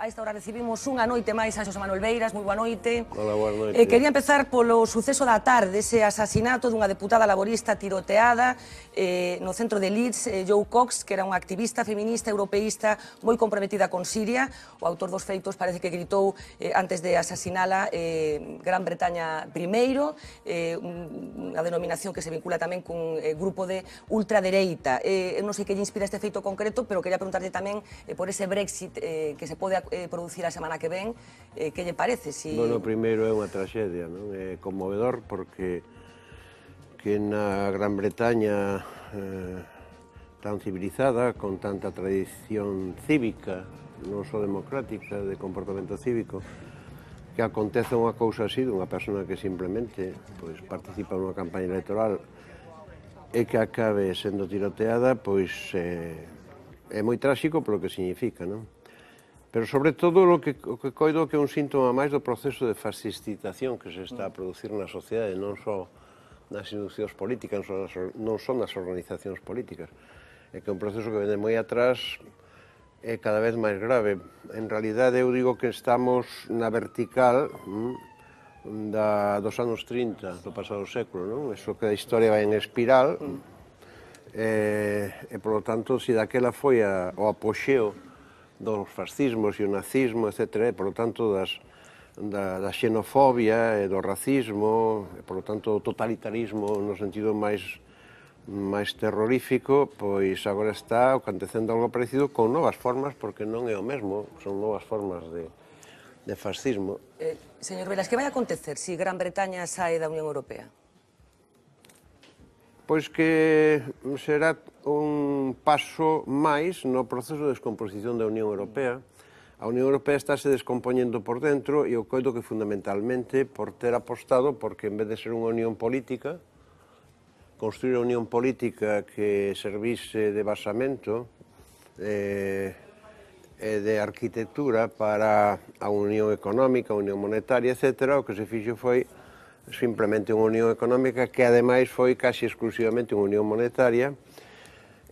A esta hora recibimos unha noite máis a Xosé Manuel Beiras, moi boa noite. Hola, boa noite. Eh, quería empezar polo suceso da tarde, ese asasinato dunha deputada laborista tiroteada eh, no centro de Leeds, eh, Joe Cox, que era unha activista feminista europeísta moi comprometida con Siria. O autor dos feitos parece que gritou eh, antes de asasinala eh, Gran Bretaña primeiro, eh, unha denominación que se vincula tamén cun eh, grupo de ultradereita. Eh, non sei que lle inspira este feito concreto, pero quería preguntarte tamén eh, por ese Brexit eh, que se pode eh, producir a semana que ven, eh, que lle parece? Si... Bueno, primeiro é unha tragedia, non? É conmovedor porque que na Gran Bretaña eh, tan civilizada, con tanta tradición cívica, non só democrática, de comportamento cívico, que acontece unha cousa así dunha persona que simplemente pois, participa nunha campaña electoral e que acabe sendo tiroteada, pois eh, é moi tráxico polo que significa, non? Pero sobre todo lo que, o que coido que é un síntoma máis do proceso de fascistización que se está a producir na sociedade, non só nas induccións políticas, non só nas, organizacións políticas. É que é un proceso que vende moi atrás é cada vez máis grave. En realidade, eu digo que estamos na vertical hm, da, dos anos 30 do pasado século, non? Eso que a historia vai en espiral, mm. e, eh, e, polo tanto, se daquela foi a, o apoxeo dos fascismos e o nazismo, etc., e, por lo tanto, das, da, da xenofobia e do racismo, e, por lo tanto, o totalitarismo no sentido máis máis terrorífico, pois agora está acontecendo algo parecido con novas formas, porque non é o mesmo, son novas formas de, de fascismo. Eh, señor Velas, que vai acontecer se si Gran Bretaña sae da Unión Europea? Pois que será un paso máis no proceso de descomposición da Unión Europea. A Unión Europea estáse descompoñendo por dentro e eu coido que fundamentalmente por ter apostado porque en vez de ser unha unión política, construir unha unión política que servise de basamento eh, e de arquitectura para a unión económica, a unión monetaria, etc., o que se fixo foi simplemente unha unión económica que ademais foi casi exclusivamente unha unión monetaria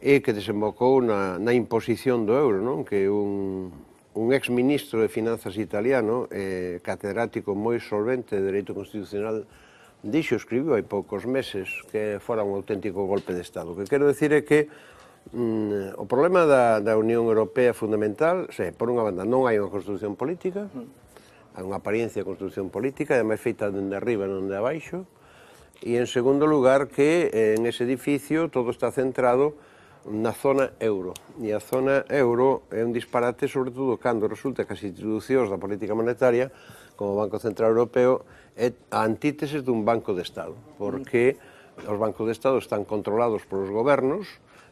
e que desembocou na, na imposición do euro, non? que un, un ex-ministro de Finanzas italiano, eh, catedrático moi solvente de Dereito Constitucional, dixo, escribiu hai poucos meses, que fora un auténtico golpe de Estado. O que quero decir é que mm, o problema da, da Unión Europea é fundamental, se, por unha banda, non hai unha construción política, mm a unha apariencia de construción política, e máis feita dende arriba e non de abaixo, e en segundo lugar que eh, en ese edificio todo está centrado na zona euro. E a zona euro é un disparate, sobre todo, cando resulta que as institucións da política monetaria, como o Banco Central Europeo, é a antítese dun banco de Estado, porque os bancos de Estado están controlados polos gobernos,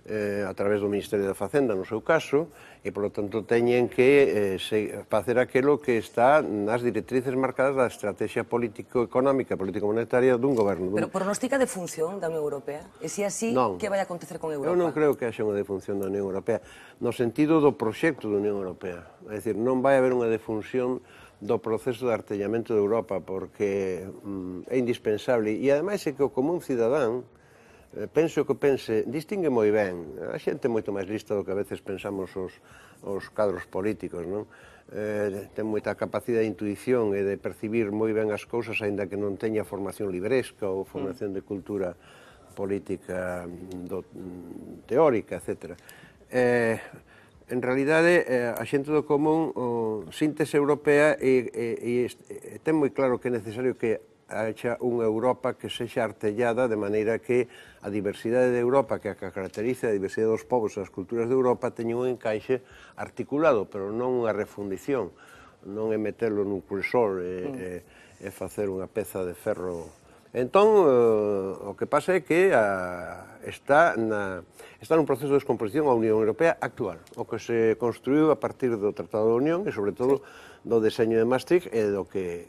eh, a través do Ministerio da Facenda, no seu caso, e, polo tanto, teñen que eh, se, facer aquilo que está nas directrices marcadas da estrategia político-económica, político-monetaria dun goberno. Dun... Pero pronostica de función da Unión Europea? E se así, non, que vai acontecer con Europa? Eu non creo que haxa unha defunción da Unión Europea, no sentido do proxecto da Unión Europea. É dicir, non vai haber unha defunción do proceso de artellamento de Europa, porque mm, é indispensable. E, ademais, é que o común cidadán, Eh, penso que pense, distingue moi ben, a xente moito máis lista do que a veces pensamos os, os cadros políticos, non? Eh, ten moita capacidade de intuición e de percibir moi ben as cousas, aínda que non teña formación libresca ou formación mm. de cultura política mm, do, mm, teórica, etc. Eh, en realidade, eh, a xente do común, o síntese europea, e, e, e ten moi claro que é necesario que haxa unha Europa que sexa artellada de maneira que a diversidade de Europa, que a caracteriza a diversidade dos povos e as culturas de Europa, teña un encaixe articulado, pero non unha refundición, non é meterlo nun cursor e, mm. e, e facer unha peza de ferro. Entón, eh, o que pasa é que a, ah, está, na, está nun proceso de descomposición a Unión Europea actual, o que se construiu a partir do Tratado da Unión e, sobre todo, sí. do deseño de Maastricht e do que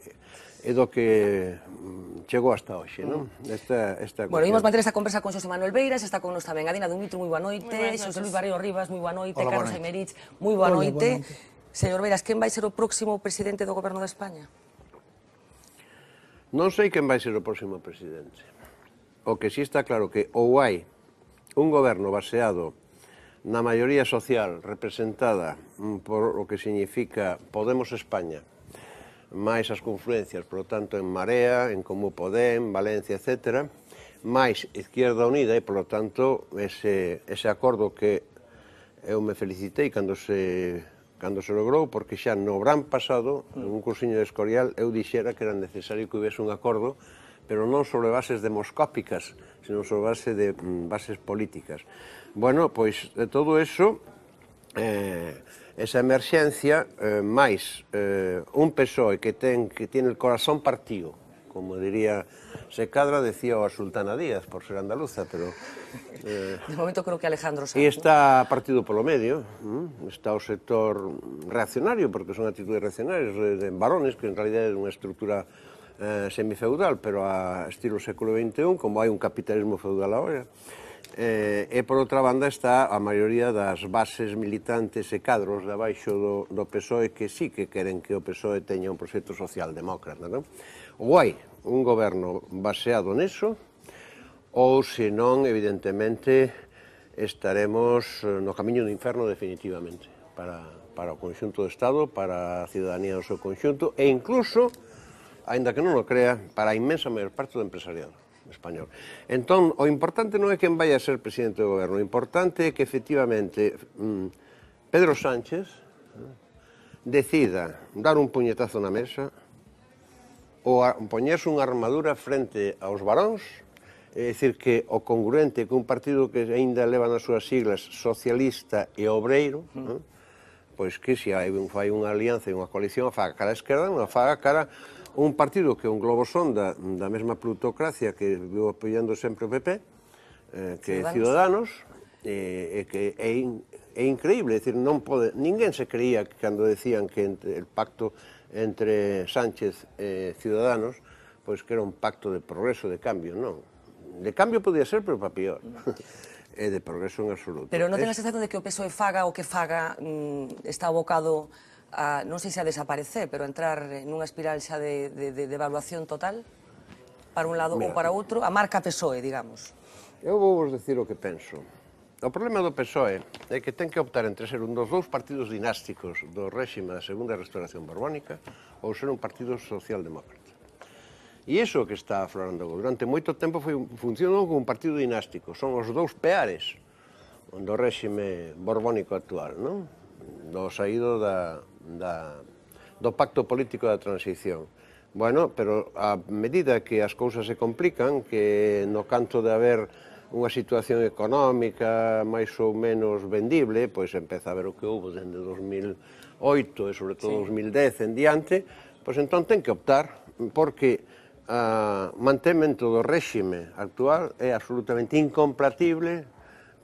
é do que mm, chegou hasta hoxe, non? Mm. Esta, esta bueno, imos manter esta conversa con Xosé Manuel Beiras, está con nos tamén Adina Dumitru, moi boa noite, Xosé Luis Barrio Rivas, moi boa noite, Hola, Carlos Aimerich, moi boa noite. Señor Beiras, quen vai ser o próximo presidente do Goberno de España? Non sei quen vai ser o próximo presidente. O que sí está claro que ou hai un goberno baseado na maioría social representada mm, por o que significa Podemos España, máis as confluencias, por tanto, en Marea, en Como Podem, Valencia, etc., máis Izquierda Unida e, por tanto, ese, ese acordo que eu me felicitei cando se cando se logrou, porque xa no gran pasado, mm. un cursiño de Escorial, eu dixera que era necesario que hubiese un acordo, pero non sobre bases demoscópicas, sino sobre base de mm, bases políticas. Bueno, pois de todo eso, eh, esa emerxencia, eh, máis eh, un PSOE que ten que tiene el corazón partido, como diría se cadra, decía o a Sultana Díaz, por ser andaluza, pero... Eh, de momento creo que Alejandro Sanz. E está partido polo medio, ¿eh? está o sector reaccionario, porque son actitudes reaccionarias, de varones, que en realidad é unha estructura eh, semifeudal, pero a estilo século XXI, como hai un capitalismo feudal ahora eh, e por outra banda está a maioría das bases militantes e cadros de baixo do, do PSOE que sí que queren que o PSOE teña un proxecto socialdemócrata, non? Ou hai un goberno baseado neso, ou senón, evidentemente, estaremos eh, no camiño do inferno definitivamente para, para o conxunto do Estado, para a ciudadanía do seu conxunto e incluso, aínda que non o crea, para a inmensa maior parte do empresariado español. Entón, o importante non é quen vai a ser presidente do goberno, o importante é que efectivamente mm, Pedro Sánchez eh, decida dar un puñetazo na mesa ou poñerse unha armadura frente aos varóns, é dicir que o congruente que un partido que aínda leva nas súas siglas socialista e obreiro, mm. pois que se hai, fai unha alianza e unha coalición, faga cara a esquerda, non faga cara un partido que é un globo sonda da mesma plutocracia que viu apoiando sempre o PP, eh, que é Ciudadanos, e eh, eh, que é, in, é increíble, é dicir, non pode, ninguén se creía que cando decían que entre, el pacto entre Sánchez e Ciudadanos, pois que era un pacto de progreso, de cambio, non. De cambio podía ser, pero para peor. É de progreso en absoluto. Pero non ten a sensación de que o PSOE faga o que faga mm, está abocado a, non sei se a desaparecer, pero a entrar nunha espiral xa de, de, de, de evaluación total para un lado Mira, ou para outro, a marca PSOE, digamos. Eu vou vos decir o que penso. O problema do PSOE é que ten que optar entre ser un dos dous partidos dinásticos do réxime da Segunda Restauración Borbónica ou ser un partido socialdemócrata. E iso que está aflorando durante moito tempo foi funcionou como un partido dinástico. Son os dous peares do réxime borbónico actual, non? Do saído da da, do pacto político da transición. Bueno, pero a medida que as cousas se complican, que no canto de haber unha situación económica máis ou menos vendible, pois empeza a ver o que houve dende 2008 e sobre todo sí. 2010 en diante, pois entón ten que optar, porque a ah, mantemento do réxime actual é absolutamente incompatible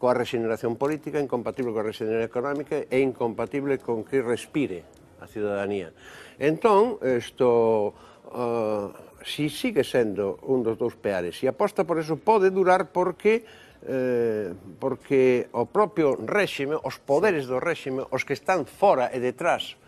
coa regeneración política, incompatible coa regeneración económica e incompatible con que respire a ciudadanía. Entón, isto uh, si sigue sendo un dos dous peares e aposta por eso pode durar porque eh, porque o propio réxime, os poderes do réxime, os que están fora e detrás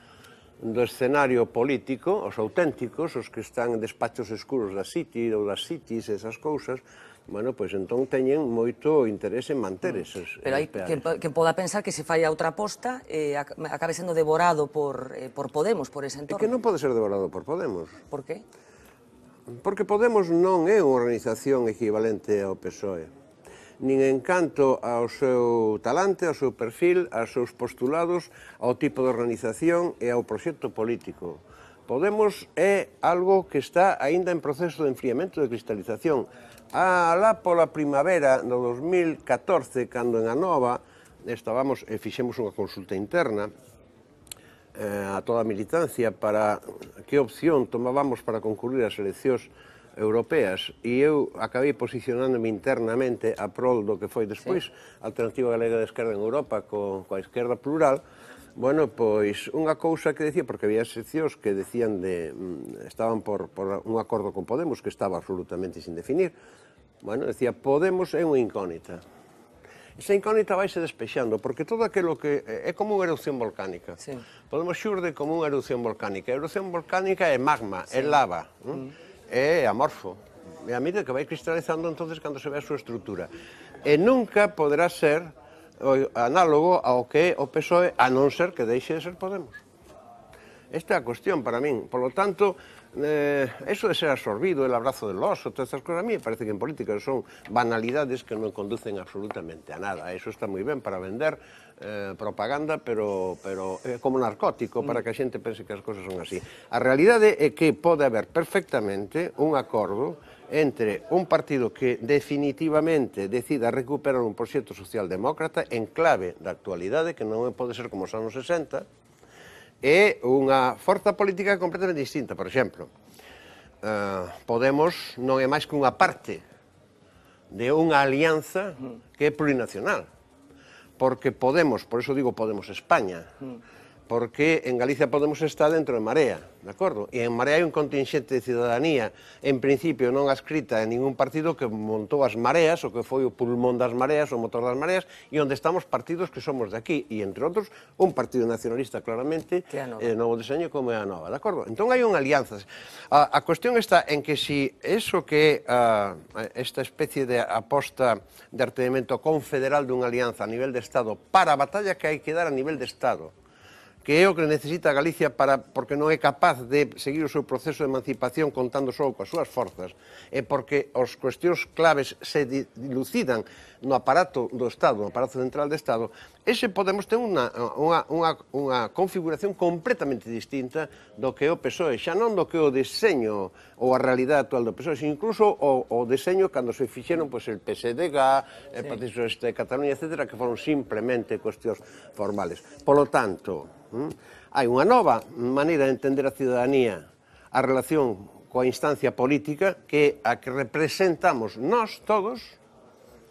do escenario político, os auténticos, os que están en despachos escuros da City ou das Cities, esas cousas, Bueno, pois pues, entón teñen moito interese en manter mm. eses eh, Pero hai que quen, quen poda pensar que se fai a outra posta eh, acabe sendo devorado por, eh, por Podemos, por ese entorno. É que non pode ser devorado por Podemos. Por que? Porque Podemos non é unha organización equivalente ao PSOE. Nin en canto ao seu talante, ao seu perfil, aos seus postulados, ao tipo de organización e ao proxecto político. Podemos é algo que está aínda en proceso de enfriamento de cristalización a lá pola primavera do 2014, cando en Anova estábamos e fixemos unha consulta interna eh, a toda a militancia para que opción tomábamos para concurrir ás eleccións europeas e eu acabei posicionándome internamente a prol do que foi despois sí. Alternativa Galega de Esquerda en Europa co, coa Esquerda Plural Bueno, pois unha cousa que decía, porque había seccións que decían de... Mm, estaban por, por un acordo con Podemos que estaba absolutamente sin definir, Bueno, decía, Podemos é unha incógnita. Esa incógnita vai se despexando, porque todo aquilo que eh, é como unha erupción volcánica. Sí. Podemos xurde como unha erupción volcánica. A erupción volcánica é magma, sí. é lava, mm. é amorfo. E a medida que vai cristalizando, entonces cando se ve a súa estrutura. E nunca poderá ser análogo ao que é o PSOE, a non ser que deixe de ser Podemos. Esta é a cuestión para min. Por lo tanto, eh, eso de ser absorbido, el abrazo del oso, todas estas cosas, a mí me parece que en política son banalidades que no conducen absolutamente a nada. Eso está moi ben para vender eh, propaganda, pero, pero eh, como narcótico, para que a xente pense que as cosas son así. A realidade é que pode haber perfectamente un acordo entre un partido que definitivamente decida recuperar un proxecto socialdemócrata en clave da actualidade, que non pode ser como os anos 60, é unha forza política completamente distinta, por exemplo. Uh, Podemos non é máis que unha parte de unha alianza que é plurinacional. Porque Podemos, por eso digo Podemos España, mm porque en Galicia Podemos está dentro de Marea, de acordo? E en Marea hai un contingente de ciudadanía, en principio non escrita en ningún partido que montou as mareas, o que foi o pulmón das mareas, o motor das mareas, e onde estamos partidos que somos de aquí, e entre outros, un partido nacionalista claramente, e eh, novo diseño como é a nova, de acordo? Entón hai unha alianza. A, a cuestión está en que si eso que é esta especie de aposta de artemento confederal dunha alianza a nivel de Estado para a batalla que hai que dar a nivel de Estado, que é o que necesita Galicia para, porque non é capaz de seguir o seu proceso de emancipación contando só coas súas forzas, e porque os cuestións claves se dilucidan no aparato do Estado, no aparato central do Estado, Ese Podemos ten unha, unha, unha, unha configuración completamente distinta do que é o PSOE, xa non do que o deseño ou a realidade actual do PSOE, sino incluso o, o deseño cando se fixeron pois, el PSDG, sí. el Partido Socialista de Cataluña, etc., que foron simplemente cuestións formales. Polo tanto, hm, hai unha nova maneira de entender a ciudadanía a relación coa instancia política que a que representamos nós todos,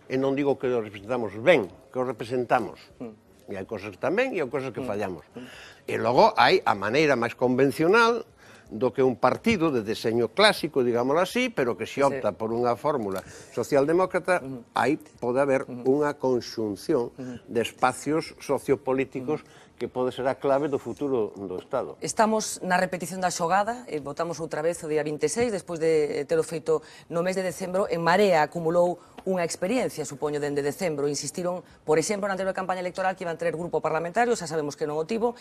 e non digo que o representamos ben, que os representamos. Mm. E hai cousas que tamén e hai cousas que mm. fallamos. Mm. E logo hai a maneira máis convencional do que un partido de deseño clásico, digámoslo así, pero que se opta por unha fórmula socialdemócrata, aí pode haber unha conxunción de espacios sociopolíticos que pode ser a clave do futuro do Estado. Estamos na repetición da xogada, e votamos outra vez o día 26, despois de o feito no mes de decembro, en Marea acumulou unha experiencia, supoño, dende decembro. Insistiron, por exemplo, na anterior campaña electoral que iban ter grupo parlamentario, xa sabemos que non o tivo.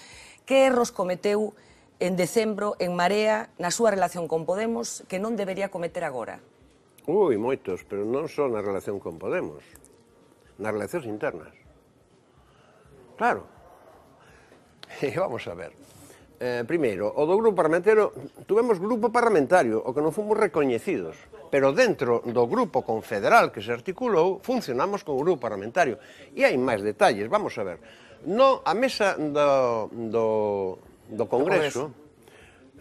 Que erros cometeu en decembro en Marea na súa relación con Podemos que non debería cometer agora? Ui, moitos, pero non só na relación con Podemos, nas relacións internas. Claro, Eh, vamos a ver. Eh, primeiro, o do grupo parlamentario, tuvemos grupo parlamentario, o que non fomos recoñecidos, pero dentro do grupo confederal que se articulou, funcionamos con o grupo parlamentario. E hai máis detalles, vamos a ver. No, a mesa do, do, do Congreso,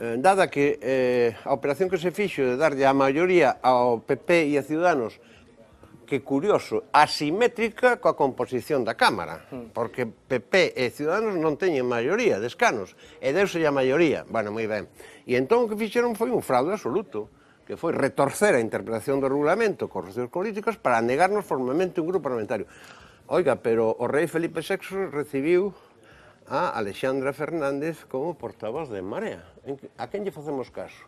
eh, dada que eh, a operación que se fixo de darlle a maioría ao PP e a Ciudadanos que curioso, asimétrica coa composición da Cámara, hmm. porque PP e Ciudadanos non teñen maioría de escanos, e deuse a maioría, bueno, moi ben. E entón o que fixeron foi un fraude absoluto, que foi retorcer a interpretación do regulamento con os políticos para negarnos formalmente un grupo parlamentario. Oiga, pero o rei Felipe VI recibiu a Alexandra Fernández como portavoz de Marea. A quen lle facemos caso?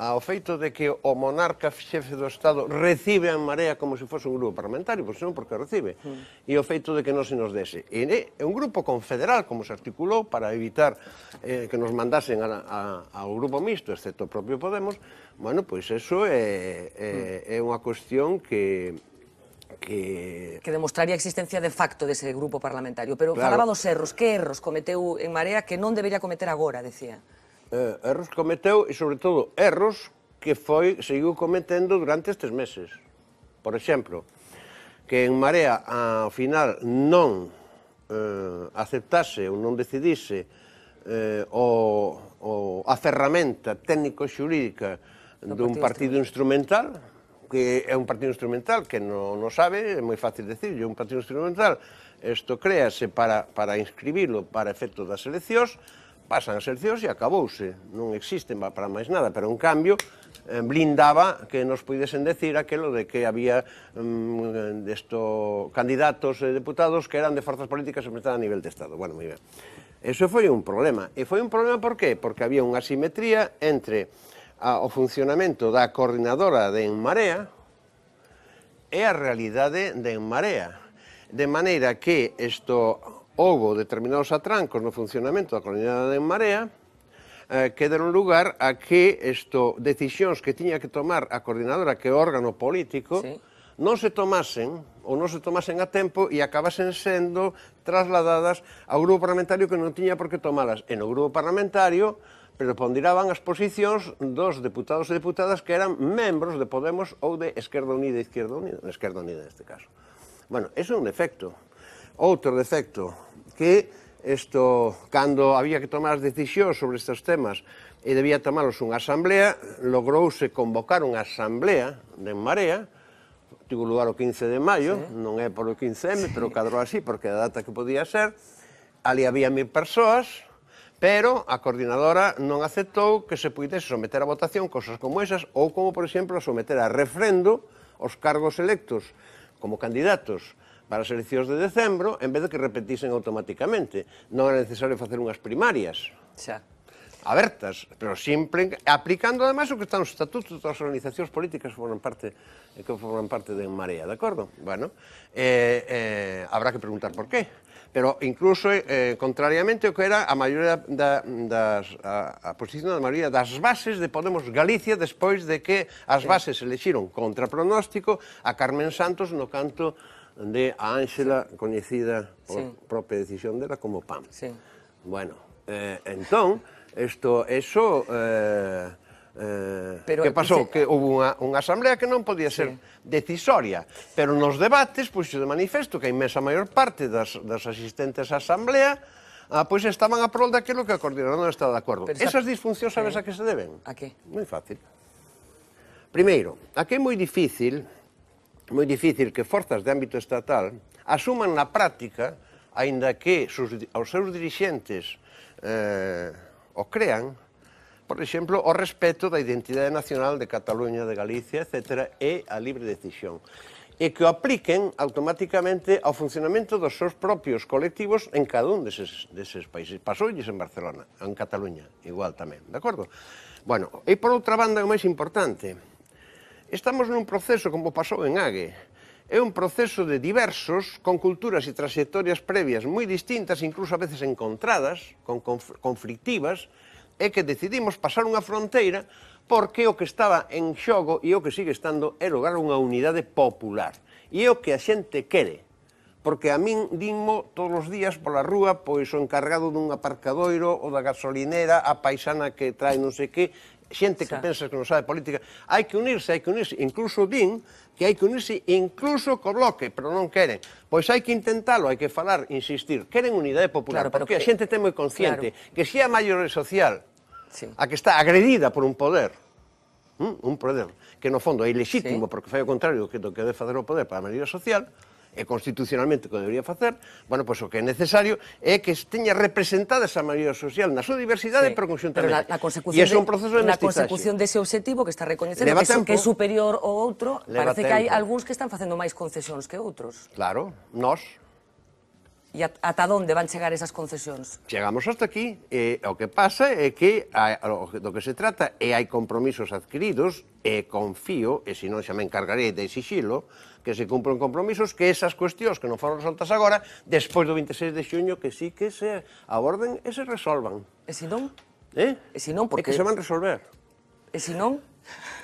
ao feito de que o monarca xefe do Estado recibe a Marea como se fose un grupo parlamentario, por non porque recibe, e o feito de que non se nos dese. E é un grupo confederal, como se articulou, para evitar eh, que nos mandasen a, a, ao grupo mixto, excepto o propio Podemos, bueno, pois eso é, é, é unha cuestión que que... Que demostraría a existencia de facto dese grupo parlamentario. Pero claro. falaba dos erros. Que erros cometeu en Marea que non debería cometer agora, decía? eh, erros que cometeu e, sobre todo, erros que foi seguiu cometendo durante estes meses. Por exemplo, que en Marea ao final non eh, aceptase ou non decidise eh, o, o, a ferramenta técnico-xurídica dun partido instrumental, que é un partido instrumental que non no sabe, é moi fácil decir, é un partido instrumental, isto créase para, para inscribilo para efectos das eleccións, pasan ser ceos e acabouse, non existen para máis nada, pero en cambio eh, blindaba que nos pudesen decir aquelo de que había um, desto, candidatos e deputados que eran de forzas políticas que a nivel de Estado. Bueno, moi ben. Eso foi un problema. E foi un problema por qué? Porque había unha asimetría entre a, o funcionamento da coordinadora de En Marea e a realidade de En Marea. De maneira que isto houbo determinados atrancos no funcionamento da de en Marea eh, que deron lugar a que isto, decisións que tiña que tomar a coordinadora, que órgano político, sí. non se tomasen ou non se tomasen a tempo e acabasen sendo trasladadas ao grupo parlamentario que non tiña por que tomalas. E no grupo parlamentario preponderaban as posicións dos deputados e deputadas que eran membros de Podemos ou de Esquerda Unida e Izquierda Unida, Esquerda Unida neste caso. Bueno, eso é un efecto. Outro defecto que isto, cando había que tomar as decisións sobre estes temas e debía tomarlos unha asamblea, logrouse convocar unha asamblea de Marea, tivo lugar o 15 de maio, sí. non é polo 15M, sí. pero cadrou así, porque a data que podía ser, ali había mil persoas, pero a coordinadora non aceptou que se puidese someter a votación cosas como esas, ou como, por exemplo, someter a refrendo os cargos electos como candidatos para as eleccións de decembro, en vez de que repetisen automáticamente. Non era necesario facer unhas primarias. Xa. Abertas, pero simple, aplicando además o que están os estatutos das organizacións políticas que forman parte que forman parte de En Marea, de acordo? Bueno, eh, eh, habrá que preguntar por qué. Pero incluso, eh, contrariamente o que era a maioría da, das, a, a posición da maioría das bases de Podemos Galicia despois de que as bases elexiron contra pronóstico a Carmen Santos no canto de a Ángela, sí. coñecida por sí. propia decisión dela como PAM. Sí. Bueno, eh, entón, isto, eso... Eh, Eh, pero, que pasou? Se... Que houve unha, unha asamblea que non podía ser sí. decisoria, pero nos debates puxo de manifesto que a inmensa maior parte das, das asistentes á asamblea ah, pois estaban a prol daquilo que a coordinadora estaba de acordo. Pero Esas esa... disfuncións sabes eh? a que se deben? A que? Moi fácil. Primeiro, a que é moi difícil moi difícil que forzas de ámbito estatal asuman na práctica, aínda que sus, aos seus dirixentes eh, o crean, por exemplo, o respeto da identidade nacional de Cataluña, de Galicia, etc., e a libre decisión e que o apliquen automáticamente ao funcionamento dos seus propios colectivos en cada un deses, deses países. Pasoulles en Barcelona, en Cataluña, igual tamén, de acordo? Bueno, e por outra banda, o máis importante, Estamos nun proceso como pasou en Ague. É un proceso de diversos, con culturas e trayectorias previas moi distintas, incluso a veces encontradas, con conflictivas, é que decidimos pasar unha fronteira porque o que estaba en xogo e o que sigue estando é lograr unha unidade popular. E é o que a xente quere, porque a min dinmo todos os días pola rúa, pois o encargado dun aparcadoiro, o da gasolinera, a paisana que trae non sei que, xente que pensa que non sabe política, hai que unirse, hai que unirse, incluso din que hai que unirse incluso co bloque, pero non queren. Pois hai que intentalo, hai que falar, insistir. Queren unidade popular, claro, porque que... a xente ten moi consciente claro. que se a maior social sí. a que está agredida por un poder, un poder que no fondo é ilexítimo, sí. porque fai o contrario do que debe facer o poder para a maioría social, e constitucionalmente que debería facer, bueno, pois pues, o que é necesario é que esteña representada esa maioría social na súa diversidade sí, pero Pero na, consecución e é un proceso de Na consecución dese de obxectivo que está reconhecendo que, que é superior ao outro, Leva parece tempo. que hai algúns que están facendo máis concesións que outros. Claro, nós, E ata onde van chegar esas concesións? Chegamos hasta aquí. E, o que pasa é que a, o, do que se trata é hai compromisos adquiridos e confío, e se non xa me encargaré de exixilo, que se cumpran compromisos, que esas cuestións que non foron resoltas agora, despois do 26 de xuño, que sí que se aborden e se resolvan. E se non? Eh? E se non, porque... E que se van resolver. E se non?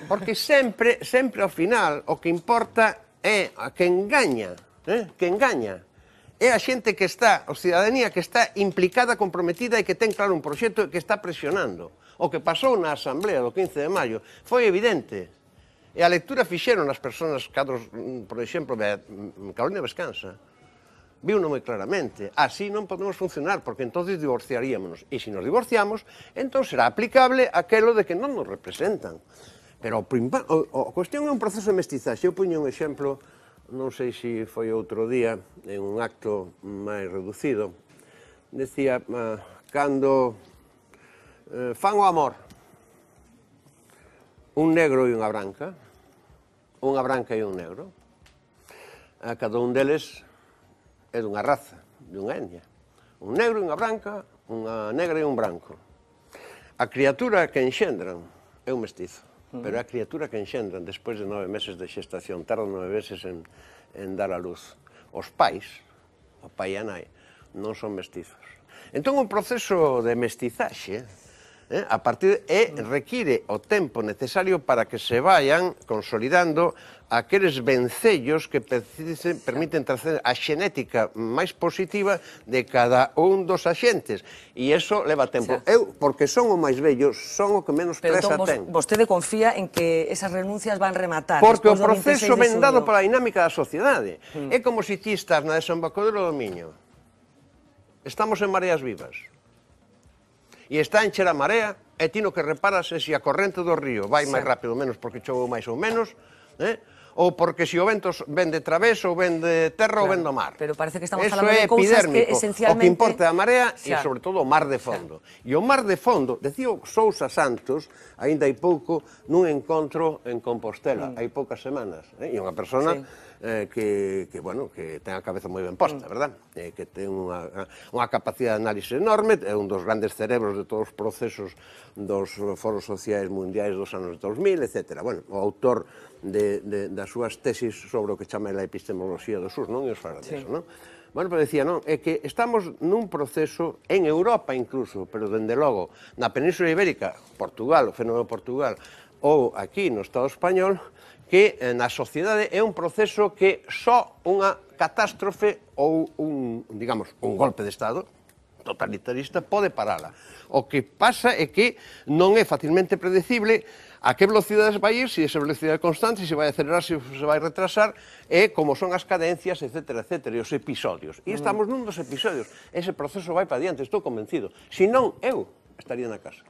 Porque sempre, sempre ao final, o que importa é a que engaña, eh? que engaña é a xente que está, a cidadanía que está implicada, comprometida e que ten claro un proxecto e que está presionando. O que pasou na Asamblea do 15 de maio foi evidente. E a lectura fixeron as persoas cadros, mm, por exemplo, mm, Carolina Vescansa, non moi claramente. Así non podemos funcionar, porque entonces divorciaríamos. E se nos divorciamos, entón será aplicable aquelo de que non nos representan. Pero o, o, a cuestión é un proceso de mestizaxe. Eu puño un exemplo, non sei se foi outro día, en un acto máis reducido. Decía, cando eh, fan o amor, un negro e unha branca, unha branca e un negro. A eh, cada un deles é dunha raza, dunha etnia. Un negro e unha branca, unha negra e un branco. A criatura que enxendran é un mestizo, uh mm. -huh. pero a criatura que enxendran despois de nove meses de xestación, tarda nove meses en, en dar a luz. Os pais, o pai e a nai, non son mestizos. Entón, o proceso de mestizaxe eh, a partir e require o tempo necesario para que se vayan consolidando aqueles vencellos que precisen, permiten tracer a xenética máis positiva de cada un dos axentes. E iso leva tempo. Xa. Eu, porque son o máis bello, son o que menos pero presa entón, vos, ten. Vostede confía en que esas renuncias van rematar. Porque o proceso ven dado pola dinámica da sociedade. Hmm. É como se ti estás na desembocadura do Miño. Estamos en mareas vivas e está en encher a marea, e ti no que reparas é se a corrente do río vai máis rápido ou menos porque choveu máis ou menos, eh? ou porque se o vento ven de través ou ven de terra claro, ou ven do mar. Pero parece que estamos Eso falando de cousas que esencialmente... O que importa é a marea e, sobre todo, o mar de fondo. E o mar de fondo, decía Sousa Santos, aínda hai pouco, nun encontro en Compostela, mm. hai poucas semanas, eh? e unha persona... Sí eh, que, que, bueno, que ten a cabeza moi ben posta, mm. verdad? Eh, que ten unha, unha capacidade de análise enorme, é un dos grandes cerebros de todos os procesos dos foros sociais mundiais dos anos 2000, etc. Bueno, o autor de, de, das súas tesis sobre o que chama a epistemoloxía do sur, non? E os fala sí. non? Bueno, pero decía, non, é que estamos nun proceso en Europa incluso, pero dende logo, na Península Ibérica, Portugal, o fenómeno Portugal, ou aquí no Estado español, que eh, na sociedade é un proceso que só unha catástrofe ou un, digamos, un golpe de Estado totalitarista pode parala. O que pasa é que non é facilmente predecible a que velocidade vai ir, se esa velocidade é constante, se vai acelerar, se vai retrasar, e como son as cadencias, etc, etc, e os episodios. E estamos nun dos episodios. Ese proceso vai para diante, estou convencido. Se non, eu estaría na casa.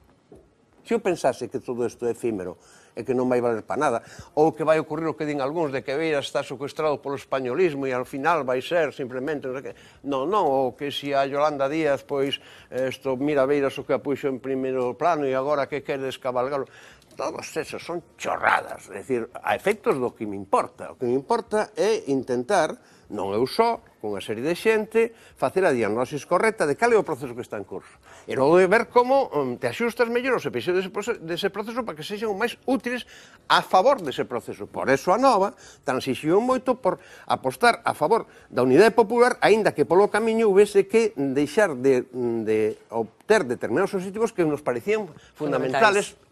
Se eu pensase que todo isto é efímero e que non vai valer para nada, ou que vai ocorrer o que din algúns, de que Beira está secuestrado polo españolismo e ao final vai ser simplemente... Non, sei que... non, non, ou que se a Yolanda Díaz, pois, isto, mira Beira o que a puxo en primeiro plano e agora que queres cabalgalo todos esos son chorradas, é dicir, a efectos do que me importa. O que me importa é intentar non eu só, con unha serie de xente, facer a diagnosis correcta de cal é o proceso que está en curso. E logo de ver como mm, te axustas mellor os episodios dese proceso para que sexan máis útiles a favor dese proceso. Por eso a nova transixiou moito por apostar a favor da unidade popular, aínda que polo camiño houvese que deixar de, mm, de obter determinados objetivos que nos parecían fundamentales, fundamentales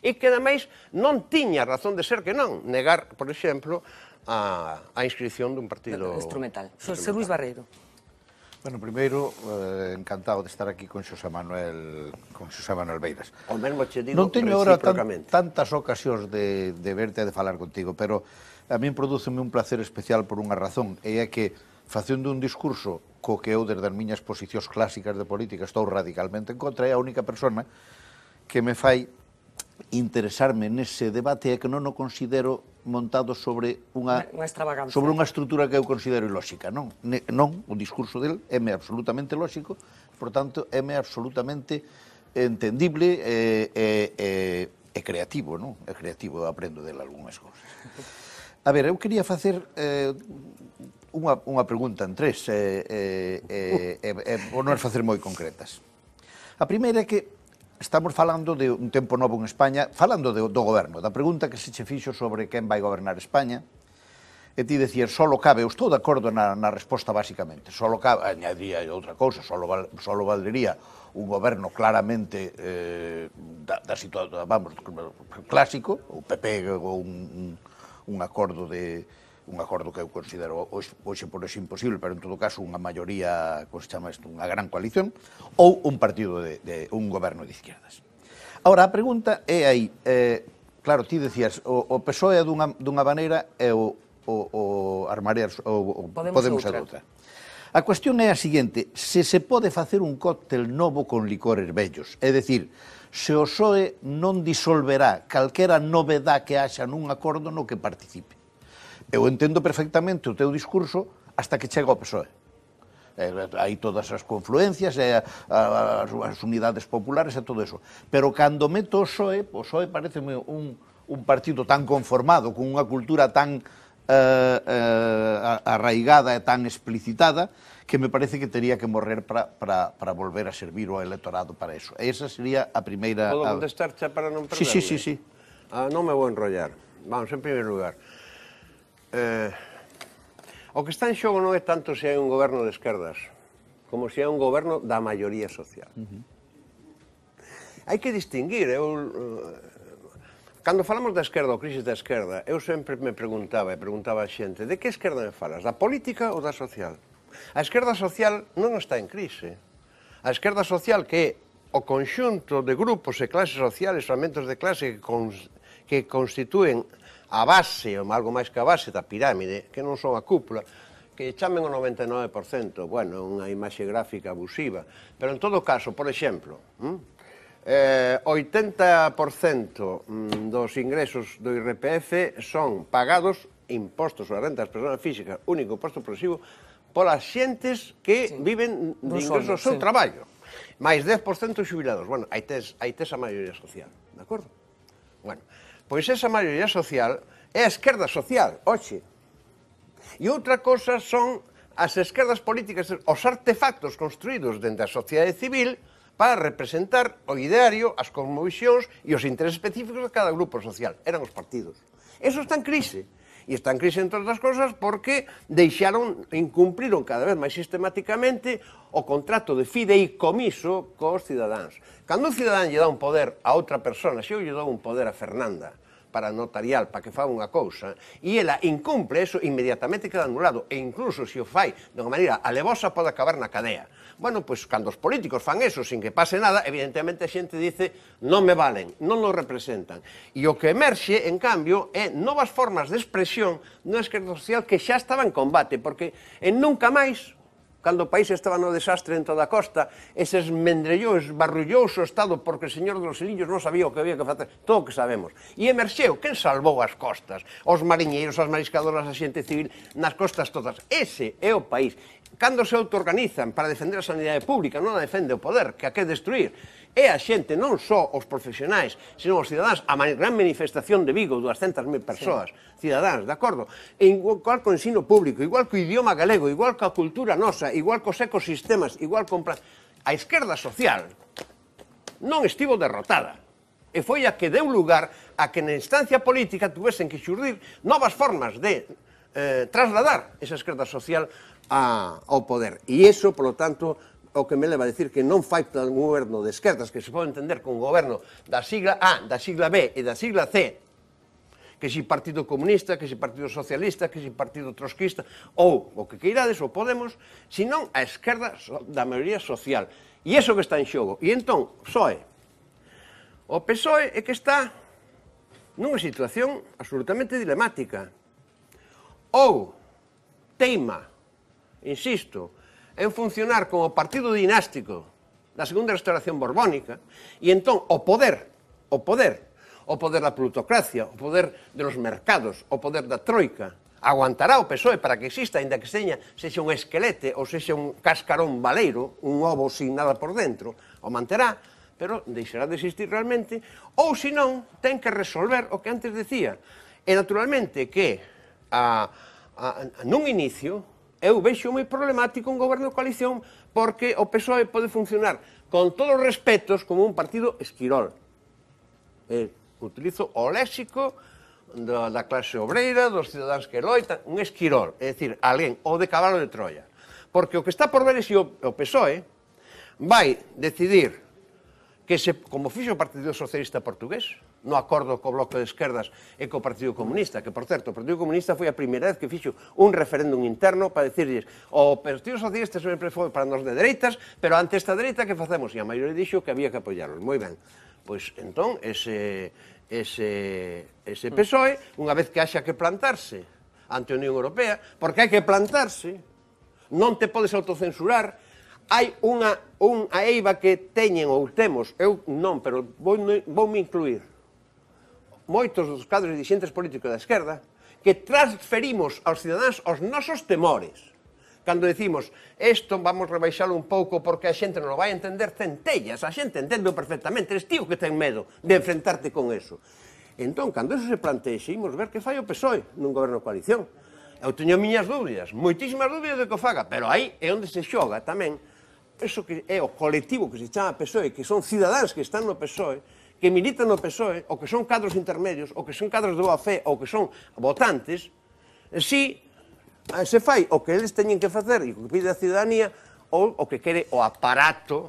e que ademais non tiña razón de ser que non negar, por exemplo, a, a inscripción dun partido... Instrumental. Xosé Luis Barreiro. Bueno, primeiro, eh, encantado de estar aquí con Xosé Manuel, con Xosé Manuel Beiras. O mesmo che digo Non teño ahora tan, tantas ocasións de, de verte e de falar contigo, pero a mí produceme un placer especial por unha razón, e é que facendo un discurso co que eu desde as miñas posicións clásicas de política estou radicalmente en contra, é a única persona que me fai interesarme nese debate é que non o considero montado sobre unha, unha sobre unha estrutura que eu considero ilóxica, non? Ne, non, o discurso del é me absolutamente lóxico, por tanto, é me absolutamente entendible e, e, e, e creativo, non? É creativo, aprendo del algunhas cousas. A ver, eu quería facer eh, unha, unha pregunta en tres, eh, eh, eh, eh, eh, por eh, non facer moi concretas. A primeira é que estamos falando de un tempo novo en España, falando de, do goberno, da pregunta que se che fixo sobre quen vai gobernar España, e ti decías, solo cabe, eu estou de acordo na, na resposta basicamente, solo cabe, añadía outra cousa, solo, val, solo valdería un goberno claramente eh, da, da situación, vamos, clásico, o PP ou un, un, un acordo de, un acordo que eu considero hoxe, hoxe por hoxe imposible, pero en todo caso unha maioría, como se chama isto, unha gran coalición, ou un partido de, de un goberno de izquierdas. Ahora, a pregunta é aí, eh, claro, ti decías, o, o PSOE é dunha, dunha maneira e o, o, o Armarea, o, o Podemos, Podemos outra. A cuestión é a seguinte, se se pode facer un cóctel novo con licores vellos, é dicir, se o PSOE non disolverá calquera novedad que haxa nun acordo no que participe. Eu entendo perfectamente o teu discurso hasta que chega o PSOE. Eh, hai todas as confluencias, eh, as, as unidades populares e todo eso. Pero cando meto o PSOE, o PSOE parece un, un partido tan conformado, con unha cultura tan eh, eh, arraigada e tan explicitada, que me parece que teria que morrer para volver a servir o electorado para eso. esa sería a primeira... Podo contestar xa para non perder? Sí, sí, sí, sí. Ah, non me vou enrollar. Vamos, en primer lugar, Eh, o que está en xogo non é tanto se hai un goberno de esquerdas, como se hai un goberno da maioría social. Uh -huh. Hai que distinguir, eu... Eh, cando falamos da esquerda o crisis da esquerda, eu sempre me preguntaba e preguntaba a xente de que esquerda me falas, da política ou da social? A esquerda social non está en crise. A esquerda social que é o conxunto de grupos e clases sociales, fragmentos de clase que, cons que constituen a base, ou algo máis que a base da pirámide, que non son a cúpula, que chamen o 99%, bueno, é unha imaxe gráfica abusiva, pero en todo caso, por exemplo, mm, eh, 80% mm, dos ingresos do IRPF son pagados impostos ou rentas das persoas físicas, único imposto progresivo, polas xentes que sí. viven de ingresos do seu sí. traballo. Mais 10% xubilados. Bueno, aí tes, aí tes a maioría social, de acordo? Bueno, Pois esa maioría social é a esquerda social, hoxe. E outra cosa son as esquerdas políticas, os artefactos construídos dende a sociedade civil para representar o ideario, as conmovisións e os intereses específicos de cada grupo social. Eran os partidos. Eso está en crise. E está en crise, entre outras cosas, porque deixaron, incumpliron cada vez máis sistemáticamente o contrato de fideicomiso cos cidadáns. Cando un cidadán lle dá un poder a outra persona, se eu lle dou un poder a Fernanda, para notarial para que faga unha cousa e ela incumple eso inmediatamente queda anulado e incluso se o fai de unha maneira alevosa pode acabar na cadea. Bueno, pois pues, cando os políticos fan eso sin que pase nada, evidentemente a xente dice non me valen, non nos representan. E o que emerxe, en cambio, é novas formas de expresión dunha esquerda social que xa estaba en combate, porque en nunca máis cando o país estaba no desastre en toda a costa, eses mendrellóis barrullous o Estado porque o señor dos Lillos non sabía o que había que facer, todo o que sabemos. E emerxeu, quen salvou as costas? Os mariñeiros, as mariscadoras, a xente civil, nas costas todas. Ese é o país. Cando se autoorganizan para defender a sanidade pública, non a defende o poder, que a que destruir e a xente, non só os profesionais, senón os cidadáns, a gran manifestación de Vigo, 200.000 persoas, sí. cidadáns, de acordo? E igual co ensino público, igual co idioma galego, igual coa cultura nosa, igual cos ecosistemas, igual con... A esquerda social non estivo derrotada e foi a que deu lugar a que na instancia política tuvesen que xurdir novas formas de eh, trasladar esa esquerda social a, ao poder. E iso, polo tanto, o que me leva a decir que non fai plan goberno de esquerdas que se pode entender con goberno da sigla A, da sigla B e da sigla C que si Partido Comunista, que si Partido Socialista, que si Partido Trotskista, ou o que queirades, o Podemos, senón a esquerda da maioría social. E iso que está en xogo. E entón, PSOE. O PSOE é que está nunha situación absolutamente dilemática. Ou teima, insisto, en funcionar como partido dinástico da segunda restauración borbónica e entón o poder, o poder, o poder da plutocracia, o poder de los mercados, o poder da troika, aguantará o PSOE para que exista, ainda que seña, sexa un esquelete ou sexa un cascarón baleiro, un ovo sin nada por dentro, o manterá, pero deixará de existir realmente, ou senón ten que resolver o que antes decía. E naturalmente que a, a, a nun inicio eu vexo moi problemático un goberno de coalición porque o PSOE pode funcionar con todos os respetos como un partido esquirol. Eh, utilizo o léxico da, da clase obreira, dos cidadáns que loitan, un esquirol, é dicir, alguén, o de cabalo de Troia. Porque o que está por ver é se o, o PSOE vai decidir que se, como fixo o Partido Socialista Portugués, no acordo co Bloco de Esquerdas e co Partido Comunista, que, por certo, o Partido Comunista foi a primeira vez que fixo un referéndum interno para decirles o Partido Socialista sempre foi para nos de dereitas, pero ante esta dereita que facemos? E a maioría dixo que había que apoiarlos. Moi ben. Pois, entón, ese, ese, ese mm. PSOE, unha vez que haxa que plantarse ante a Unión Europea, porque hai que plantarse, non te podes autocensurar, hai unha, unha eiva que teñen ou temos, eu non, pero vou, vou me incluir, moitos dos cadros e dirigentes políticos da esquerda, que transferimos aos cidadáns os nosos temores. Cando decimos, isto vamos rebaixalo un pouco porque a xente non o vai entender centellas, a xente entende perfectamente, eres tío que ten medo de enfrentarte con eso. Entón, cando eso se plantexe, imos ver que fai o PSOE nun goberno de coalición. Eu teño miñas dúbidas, moitísimas dúbidas de que o faga, pero aí é onde se xoga tamén eso que é o colectivo que se chama PSOE, que son cidadáns que están no PSOE, que militan no PSOE, o que son cadros intermedios, o que son cadros de boa fe, ou que son votantes, si eh, se fai o que eles teñen que facer e o que pide a ciudadanía ou o que quere o aparato,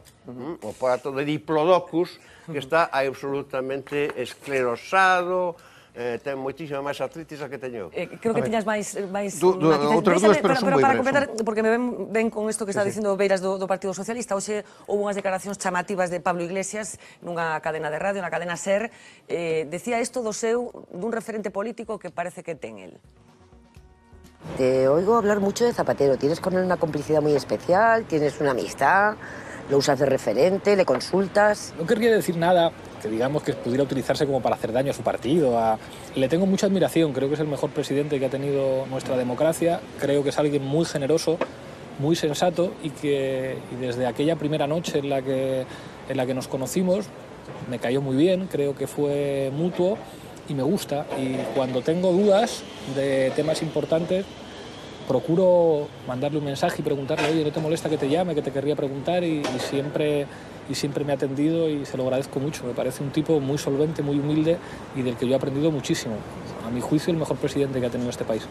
o aparato de diplodocus, que está absolutamente esclerosado, eh, ten moitísima máis artritis a que teño. Eh, creo que tiñas máis... Eh, máis do, do, outras dúas, pero, pero, son pero para completar, porque me ven, ven con isto que está sí, dicindo Beiras do, do Partido Socialista, hoxe houve unhas declaracións chamativas de Pablo Iglesias nunha cadena de radio, na cadena SER, eh, decía isto do seu dun referente político que parece que ten el. Te oigo hablar mucho de Zapatero. Tienes con él una complicidad muy especial, tienes una amistad, lo usas de referente, le consultas. No querría decir nada que digamos que pudiera utilizarse como para hacer daño a su partido. Le tengo mucha admiración, creo que es el mejor presidente que ha tenido nuestra democracia, creo que es alguien muy generoso, muy sensato y que desde aquella primera noche en la que, en la que nos conocimos me cayó muy bien, creo que fue mutuo y me gusta. Y cuando tengo dudas de temas importantes, procuro mandarle un mensaje y preguntarle, oye, ¿no te molesta que te llame, que te querría preguntar? y siempre y siempre me ha atendido y se lo agradezco mucho. Me parece un tipo muy solvente, muy humilde y del que yo he aprendido muchísimo. A mi juicio, el mejor presidente que ha tenido este país.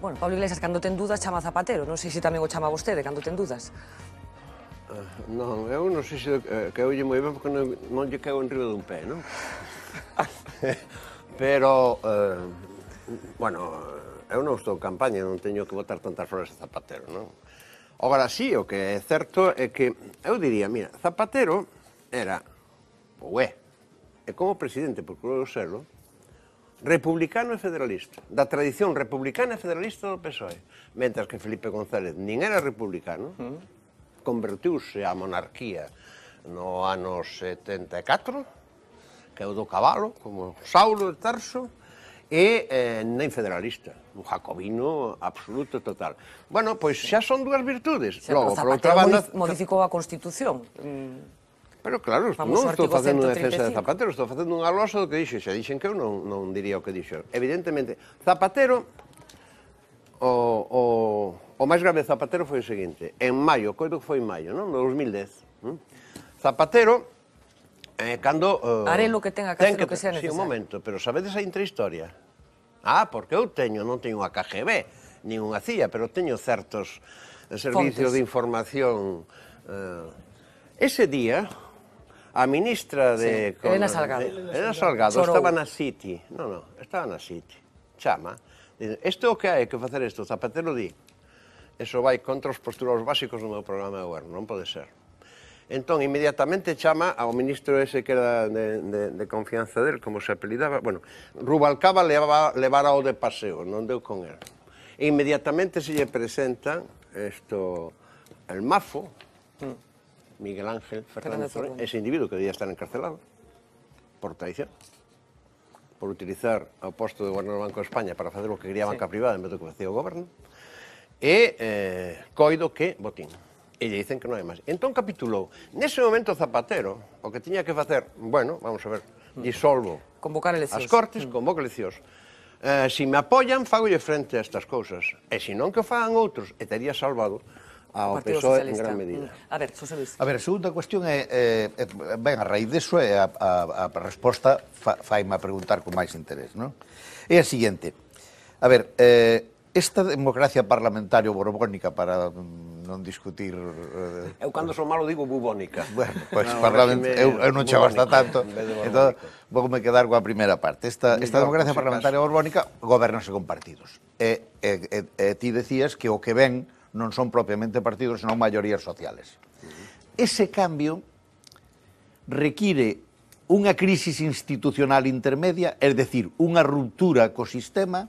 Bueno, Pablo Iglesias, cándote en dudas, chama Zapatero. no sé si también o chamaba usted cándote en dudas. Eh, no, yo no sé si... que oye moi ben porque no non lle un río de un pé, ¿no? Pero, eh, bueno, yo no estou en campaña, no tengo que votar tantas flores a Zapatero, ¿no? Agora sí, o que é certo é que, eu diría, mira, Zapatero era, ou é, e como presidente procurou serlo, republicano e federalista, da tradición republicana e federalista do PSOE, mentras que Felipe González nin era republicano, convertiuse a monarquía no ano 74, que é o do cabalo, como Saulo de Tarso, e eh, nem federalista, un jacobino absoluto total. Bueno, pois xa son dúas virtudes. Xa, Logo, pois por outra banda... modificou a Constitución. Mm. Pero claro, Vamos non estou facendo unha defensa de Zapatero, estou facendo un aloso do que dixo, xa dixen que eu non, non diría o que dixo. Evidentemente, Zapatero, o, o, o máis grave de Zapatero foi o seguinte, en maio, coido que foi en maio, non? No 2010. Hm? Zapatero eh, cando... Uh, lo que tenga que hacer, lo que, que sea necesario. Sí, un momento, pero sabedes a intrahistoria? Ah, porque eu teño, non teño a KGB, nin unha CIA, pero teño certos eh, servicios Fontes. de información. Uh, ese día, a ministra de... Sí, con, Elena Salgado. De, Elena Salgado, Chorou. estaba na City. Non, non, estaba na City. Chama. Dice, esto o que hai que facer isto? Zapatero di. Eso vai contra os postulados básicos do meu programa de goberno. Non pode ser. Entón, inmediatamente chama ao ministro ese que era de, de, de confianza del, como se apelidaba, bueno, Rubalcaba levaba, levara o de paseo, non deu con él. E inmediatamente se lle presenta esto, el mafo, Miguel Ángel Fernández, Fernández ese individuo que debía estar encarcelado por traición por utilizar o posto de goberno do Banco de España para facer o que quería a banca sí. privada en vez do que facía o goberno, e eh, coido que botín e lle dicen que non hai máis. Entón capitulou. Nese momento Zapatero, o que tiña que facer, bueno, vamos a ver, disolvo. Convocar eleccións. As cortes, mm. convoca eleccións. Eh, si me apoian, lle frente a estas cousas. E se non que o fagan outros, e teria salvado ao PSOE Socialista. en gran medida. Mm. A ver, José Luis. A ver, a segunda cuestión é, é, é ben, a raíz deso é a, a, a resposta fa, faime a preguntar con máis interés, non? É a seguinte. A ver, eh, esta democracia parlamentaria borbónica para mm, non discutir... Eh, eu cando son malo digo bubónica. Bueno, pois pues, no, eu, eu non chego hasta tanto. Entón, vou me quedar coa primeira parte. Esta, esta democracia parlamentaria borbónica gobernase con partidos. E, e, e, e ti decías que o que ven non son propiamente partidos, senón maiorías sociales. Ese cambio require unha crisis institucional intermedia, é dicir, unha ruptura co sistema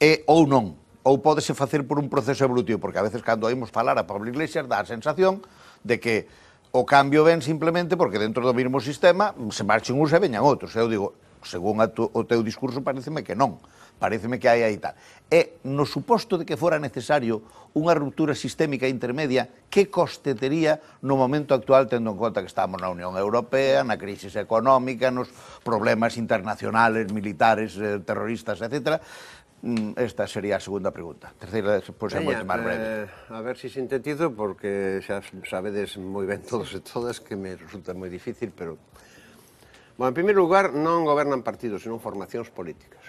e ou non ou pódese facer por un proceso evolutivo, porque a veces cando oímos falar a Pablo Iglesias dá a sensación de que o cambio ven simplemente porque dentro do mesmo sistema se marchen uns e veñan outros. Eu digo, según a tu, o teu discurso, pareceme que non. Pareceme que hai aí tal. E, no suposto de que fora necesario unha ruptura sistémica intermedia, que coste tería no momento actual tendo en conta que estamos na Unión Europea, na crisis económica, nos problemas internacionales, militares, eh, terroristas, etcétera, Mm, esta sería a segunda pregunta. Terceira, pois é moito máis breve. Eh, a ver se si sintetizo, porque xa sabedes moi ben todos e todas que me resulta moi difícil, pero... Bueno, en primeiro lugar, non gobernan partidos, senón formacións políticas.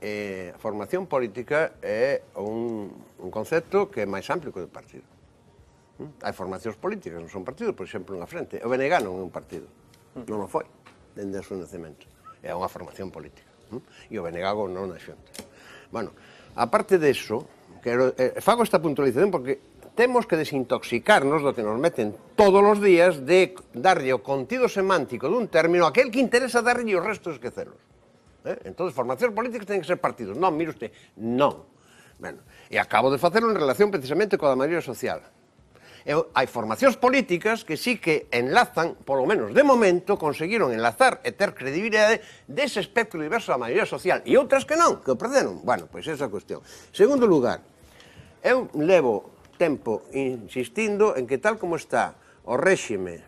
Eh, a formación política é un, un concepto que é máis amplio que o partido. Mm, hai formacións políticas, non son partidos, por exemplo, unha frente. O BNG non é un partido, non o foi, dende o seu nacemento. É unha formación política e o Benegago non na xente. Bueno, aparte deso, quero, eh, fago esta puntualización porque temos que desintoxicarnos do que nos meten todos os días de darlle o contido semántico dun término aquel que interesa darlle o resto esquecelos. Eh? Entón, formacións políticas ten que ser partidos. Non, mire usted, non. Bueno, e acabo de facelo en relación precisamente coa maioría social. E hai formacións políticas que sí que enlazan, polo menos de momento, conseguiron enlazar e ter credibilidade dese espectro diverso da maioría social. E outras que non, que o perderon. Bueno, pois esa é cuestión. Segundo lugar, eu levo tempo insistindo en que tal como está o réxime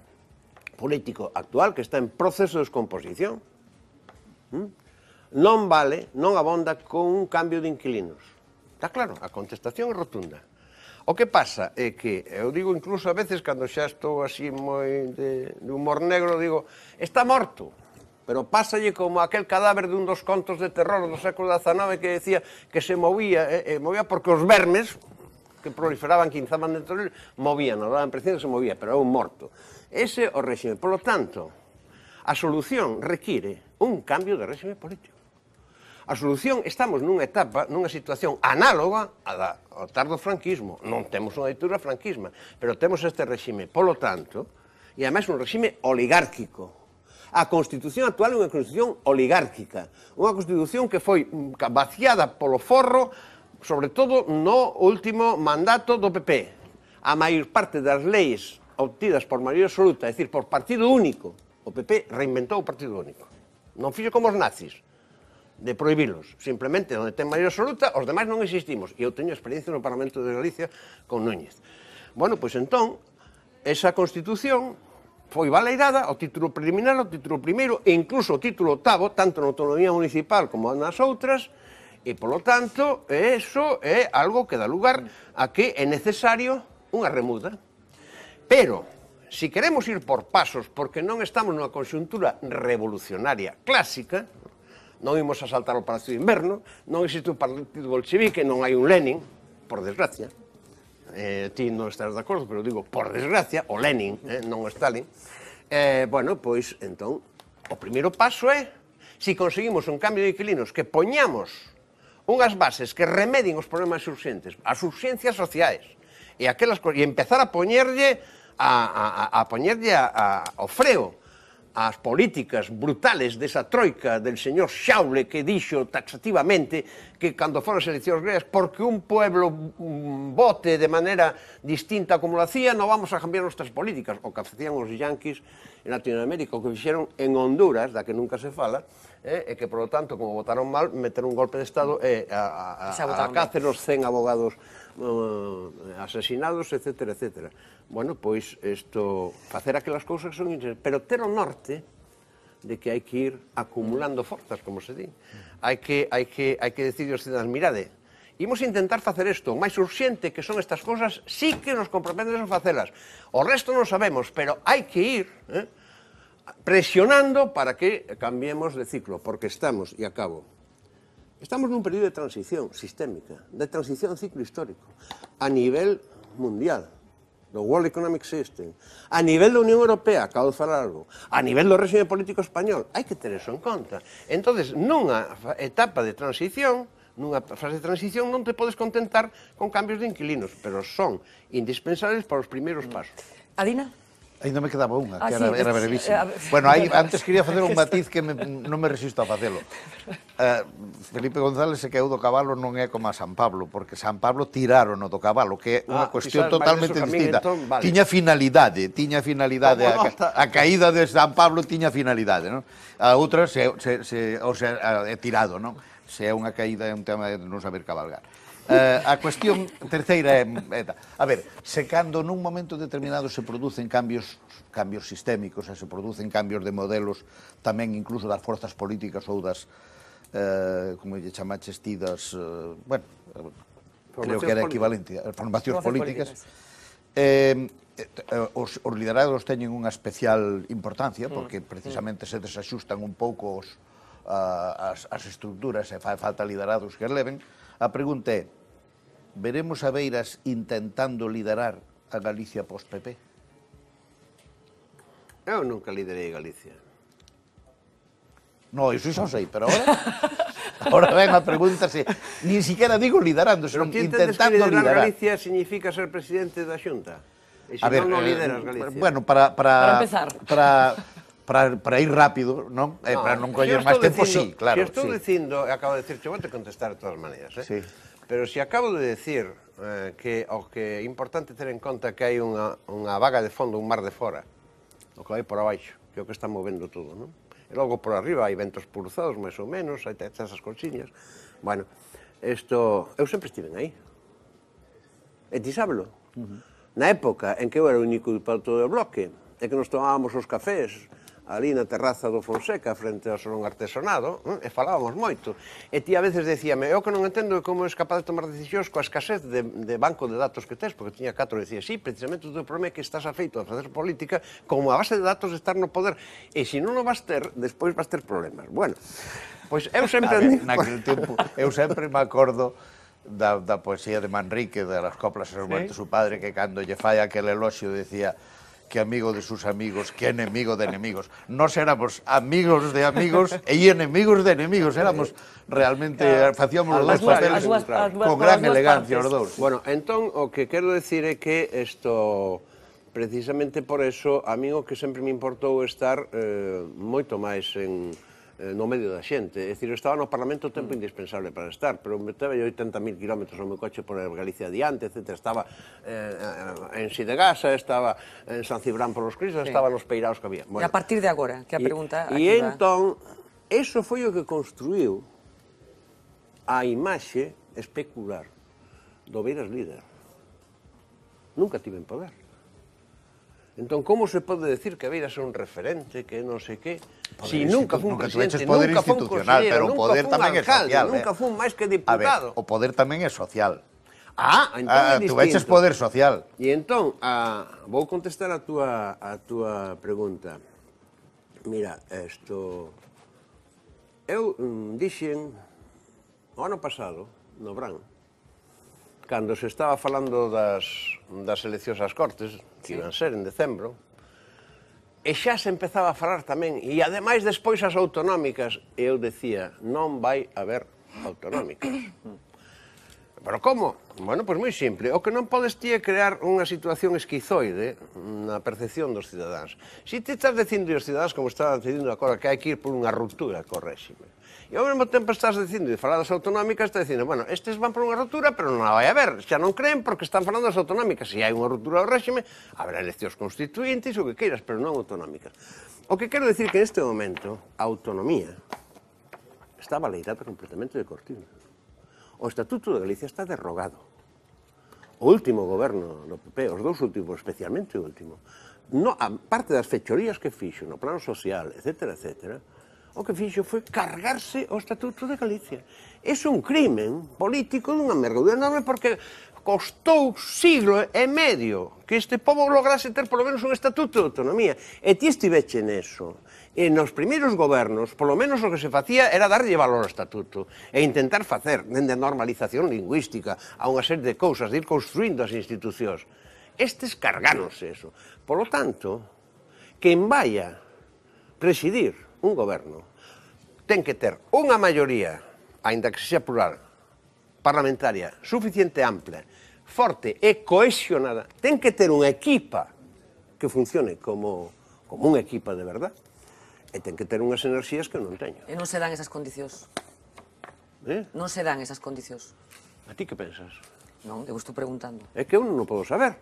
político actual, que está en proceso de descomposición, non vale, non abonda con un cambio de inquilinos. Está claro, a contestación é rotunda. O que pasa é que, eu digo incluso a veces, cando xa estou así moi de, de humor negro, digo, está morto, pero pásalle como aquel cadáver dun dos contos de terror do século XIX que decía que se movía, eh, eh, movía porque os vermes que proliferaban, que inzaban dentro dele, movían, non daban impresión se movía, pero é un morto. Ese o réxime. Por lo tanto, a solución require un cambio de réxime político. A solución, estamos nunha etapa, nunha situación análoga a da, ao tardo franquismo. Non temos unha ditadura franquisma, pero temos este regime. Polo tanto, e ademais un regime oligárquico, a Constitución actual é unha Constitución oligárquica, unha Constitución que foi mm, vaciada polo forro, sobre todo no último mandato do PP. A maior parte das leis obtidas por maioría absoluta, é dicir, por partido único, o PP reinventou o partido único. Non fixo como os nazis, de proibilos. Simplemente, onde ten maioría absoluta, os demais non existimos. E eu teño experiencia no Parlamento de Galicia con Núñez. Bueno, pois entón, esa Constitución foi baleirada ao título preliminar, ao título primeiro e incluso ao título octavo, tanto na autonomía municipal como nas outras, e, polo tanto, eso é algo que dá lugar a que é necesario unha remuda. Pero, se si queremos ir por pasos, porque non estamos nunha conxuntura revolucionaria clásica, non imos asaltar o Palacio de Inverno, non existe un partido bolchevique, non hai un Lenin, por desgracia. Eh, ti non estás de acordo, pero digo, por desgracia, o Lenin, eh, non o Stalin. Eh, bueno, pois, entón, o primeiro paso é, se si conseguimos un cambio de inquilinos que poñamos unhas bases que remedien os problemas urxentes, as urxencias sociais, e aquelas e empezar a poñerlle a, a, a, a poñerlle a, a, o freo as políticas brutales desa troika del señor Xaule que dixo taxativamente que cando foran as eleccións greas porque un pueblo vote de maneira distinta como lo hacía non vamos a cambiar nuestras políticas o que facían os yanquis en Latinoamérica o que fixeron en Honduras da que nunca se fala eh, e que por lo tanto como votaron mal meter un golpe de estado e eh, a, a, a, a Cáceres 100 abogados Eh, asasinados, etc. etc. Bueno, pois isto, facer aquelas cousas son interesantes, pero ter o norte de que hai que ir acumulando forzas, como se di. Hai que, hai que, hai que decir aos cidadãos, mirade, imos intentar facer isto, o máis urxente que son estas cousas, sí que nos comprometemos a facelas. O resto non sabemos, pero hai que ir, eh, presionando para que cambiemos de ciclo, porque estamos, e acabo, Estamos nun período de transición sistémica, de transición ciclo histórico, a nivel mundial, do World Economic System, a nivel da Unión Europea, acabo de falar algo, a nivel do régimen político español, hai que ter eso en conta. Entón, nunha etapa de transición, nunha fase de transición, non te podes contentar con cambios de inquilinos, pero son indispensables para os primeiros pasos. Adina? Ainda me quedaba unha, ah, que era, sí, era brevísima. Sí, eh, bueno, aí, antes quería facer un matiz que me, non me resisto a facelo. Uh, Felipe González se caeu do cabalo non é como a San Pablo, porque San Pablo tiraron o do cabalo, que é unha ah, cuestión totalmente distinta. Entón, vale. Tiña finalidade, tiña finalidade. Como a, a caída de San Pablo tiña finalidade, non? A outra se, se, se, o sea, é tirado, non? Se é unha caída é un tema de non saber cabalgar. Eh, a cuestión terceira é, é da. a ver, se cando nun momento determinado se producen cambios cambios sistémicos, se producen cambios de modelos tamén incluso das forzas políticas ou das eh, como lle chamaches ti das, eh, uh, bueno, creo que era equivalente, eh, formacións políticas. políticas. Eh, os, os liderados teñen unha especial importancia mm, porque mm. precisamente se desaxustan un pouco os, a, as, as estructuras e fai falta liderados que eleven, A pregunta é, veremos a Beiras intentando liderar a Galicia post-PP? Eu nunca liderei Galicia. No, iso xa sei, pero agora... Ahora ven a pregunta se... Ni siquiera digo liderando, senón intentando liderar. Pero liderar Galicia significa ser presidente da xunta? E se non, non eh, lideras Galicia. Bueno, para... Para, para empezar. Para, para, para ir rápido, non? Eh, para non coller máis tempo, dicindo, sí, claro. Si estou sí. dicindo, acabo de dicir, che vou contestar de todas maneras, eh? Sí. Pero se acabo de decir eh, que o que é importante ter en conta que hai unha, unha vaga de fondo, un mar de fora, o que hai por abaixo, que é o que está movendo todo, non? E logo por arriba hai ventos pulsados, máis ou menos, hai esas coxiñas. Bueno, isto, eu sempre estiven aí. E ti sábelo. Uh -huh. Na época en que eu era o único deputado do bloque, é que nos tomábamos os cafés, ali na terraza do Fonseca frente ao Salón Artesonado e falábamos moito e ti a veces decíame eu que non entendo como és capaz de tomar decisións coa escasez de, de banco de datos que tes porque tiña catro, e dicía, sí, precisamente o teu problema é que estás afeito a facer política como a base de datos de estar no poder e se non o vas ter, despois vas ter problemas bueno, pois eu sempre ver, naquele tempo, eu sempre me acordo da, da poesía de Manrique, das coplas que momento sí. su padre, que cando lle fai aquel eloxio decía que amigo de sus amigos, que enemigo de enemigos. Nos éramos amigos de amigos e enemigos de enemigos, éramos realmente claro. facíamos os dos papeles con gran elegancia os dous. Bueno, entón o que quero decir é que isto precisamente por eso a mí o que sempre me importou estar eh, moito máis en eh, no medio da xente. É dicir, estaba no Parlamento o tempo mm. indispensable para estar, pero me teve 80.000 km o meu coche por Galicia adiante, etc. Estaba eh, en Sidegasa, estaba en San Cibrán por os Crisos, sí. estaba nos Peiraos que había. Bueno, e a partir de agora, que a pregunta... E, e entón, eso foi o que construiu a imaxe especular do Beiras Líder. Nunca tiven poder. Entón, como se pode decir que Beiras é un referente, que non sei que, si nunca fun nunca presidente, poder nunca fun conselleiro, pero nunca poder fun tamén alcalde, social, eh. nunca fun máis que diputado. A ver, o poder tamén é social. Ah, entón ah, é tú veches poder social. E entón, ah, vou contestar a túa, a túa pregunta. Mira, esto... Eu mm, dixen, o ano pasado, no Branco, cando se estaba falando das, das eleccións ás Cortes, que iban ser en decembro, e xa se empezaba a falar tamén, e ademais despois as autonómicas, eu decía, non vai haber autonómicas. Pero como? Bueno, pois moi simple. O que non podes ti é crear unha situación esquizoide na percepción dos cidadáns. Si te estás dicindo aos cidadáns, como estaban dicindo agora, que hai que ir por unha ruptura co réxime, E ao mesmo tempo estás dicindo, de falar das autonómicas, estás dicindo, bueno, estes van por unha rotura, pero non a vai haber, xa non creen porque están falando das autonómicas. Se hai unha rotura do réxime, habrá eleccións constituintes, o que queiras, pero non autonómicas. O que quero decir que neste momento, a autonomía está baleirada completamente de cortina. O Estatuto de Galicia está derrogado. O último goberno do PP, os dous últimos, especialmente o último, no, a parte das fechorías que fixo no plano social, etcétera, etcétera, o que fixo foi cargarse o Estatuto de Galicia. É un crimen político dunha mergulha enorme porque costou siglo e medio que este povo lograse ter polo menos un Estatuto de Autonomía. E ti estiveche neso. E nos primeiros gobernos, polo menos o que se facía era darlle valor ao estatuto e intentar facer, dende a normalización lingüística, a unha serie de cousas, de ir construindo as institucións. Estes carganos eso. Polo tanto, quen vaya presidir un goberno ten que ter unha maioría, aínda que sexa plural, parlamentaria suficiente ampla, forte e cohesionada, ten que ter unha equipa que funcione como, como unha equipa de verdad e ten que ter unhas enerxías que eu non teño. E non se dan esas condicións. Eh? Non se dan esas condicións. A ti que pensas? Non, eu estou preguntando. É que eu non o podo saber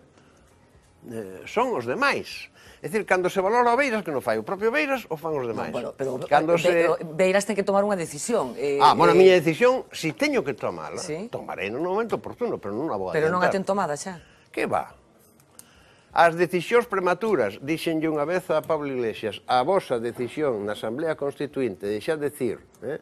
eh, son os demais. É dicir, cando se valora o Beiras, que non fai o propio Beiras, o fan os demais. bueno, pero, cando se... Pero, Beiras ten que tomar unha decisión. Eh, ah, bueno, eh... a miña decisión, se si teño que tomala, ¿sí? tomarei no momento oportuno, pero non a vou Pero adiantar. non a ten tomada xa. Que va? As decisións prematuras, dixenlle unha vez a Pablo Iglesias, a vosa decisión na Asamblea Constituinte de xa decir, eh,